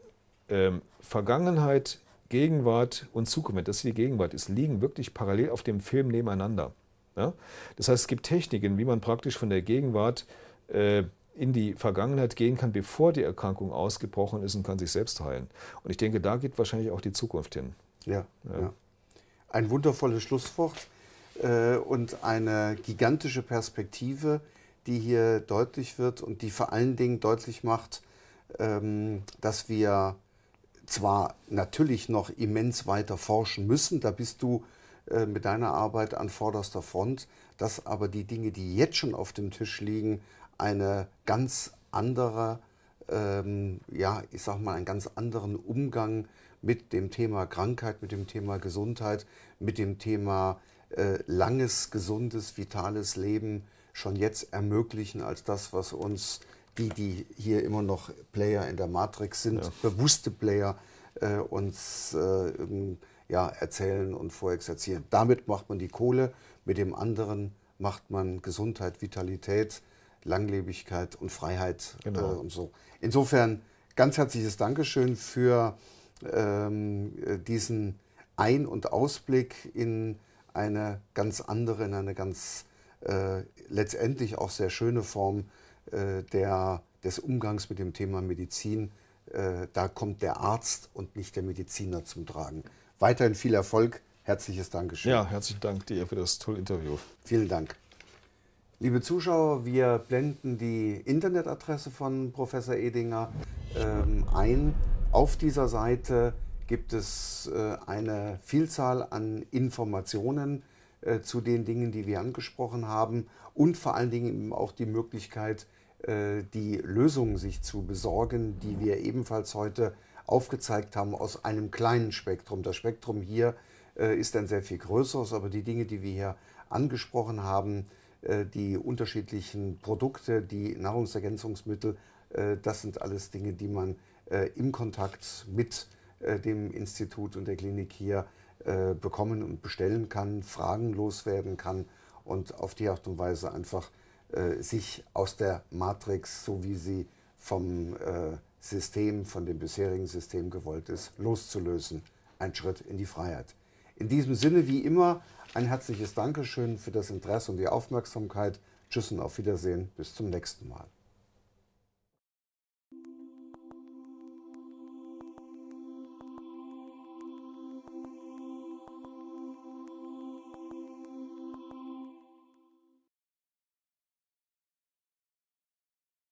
ähm, Vergangenheit, Gegenwart und Zukunft, das ist die Gegenwart es liegen wirklich parallel auf dem Film nebeneinander. Ja? Das heißt, es gibt Techniken, wie man praktisch von der Gegenwart äh, in die Vergangenheit gehen kann, bevor die Erkrankung ausgebrochen ist und kann sich selbst heilen. Und ich denke, da geht wahrscheinlich auch die Zukunft hin. Ja, ja. ja. ein wundervolles Schlusswort äh, und eine gigantische Perspektive, die hier deutlich wird und die vor allen Dingen deutlich macht, ähm, dass wir zwar natürlich noch immens weiter forschen müssen, da bist du äh, mit deiner Arbeit an vorderster Front, dass aber die Dinge, die jetzt schon auf dem Tisch liegen, eine ganz andere, ähm, ja, ich sag mal, einen ganz anderen Umgang mit dem Thema Krankheit, mit dem Thema Gesundheit, mit dem Thema äh, langes, gesundes, vitales Leben schon jetzt ermöglichen, als das, was uns die, die hier immer noch Player in der Matrix sind, ja. bewusste Player, äh, uns äh, ähm, ja, erzählen und vorexerzieren. Damit macht man die Kohle, mit dem anderen macht man Gesundheit, Vitalität, Langlebigkeit und Freiheit genau. äh, und so. Insofern ganz herzliches Dankeschön für ähm, äh, diesen Ein- und Ausblick in eine ganz andere, in eine ganz äh, letztendlich auch sehr schöne Form äh, der, des Umgangs mit dem Thema Medizin. Äh, da kommt der Arzt und nicht der Mediziner zum Tragen. Weiterhin viel Erfolg. Herzliches Dankeschön. Ja, herzlichen Dank dir für das tolle Interview. Vielen Dank. Liebe Zuschauer, wir blenden die Internetadresse von Professor Edinger ähm, ein. Auf dieser Seite gibt es äh, eine Vielzahl an Informationen äh, zu den Dingen, die wir angesprochen haben und vor allen Dingen eben auch die Möglichkeit, äh, die Lösungen sich zu besorgen, die wir ebenfalls heute aufgezeigt haben aus einem kleinen Spektrum. Das Spektrum hier äh, ist ein sehr viel größeres, aber die Dinge, die wir hier angesprochen haben, äh, die unterschiedlichen Produkte, die Nahrungsergänzungsmittel, äh, das sind alles Dinge, die man äh, im Kontakt mit dem Institut und der Klinik hier bekommen und bestellen kann, fragenlos werden kann und auf die Art und Weise einfach sich aus der Matrix, so wie sie vom System, von dem bisherigen System gewollt ist, loszulösen. Ein Schritt in die Freiheit. In diesem Sinne, wie immer, ein herzliches Dankeschön für das Interesse und die Aufmerksamkeit. Tschüss und auf Wiedersehen. Bis zum nächsten Mal.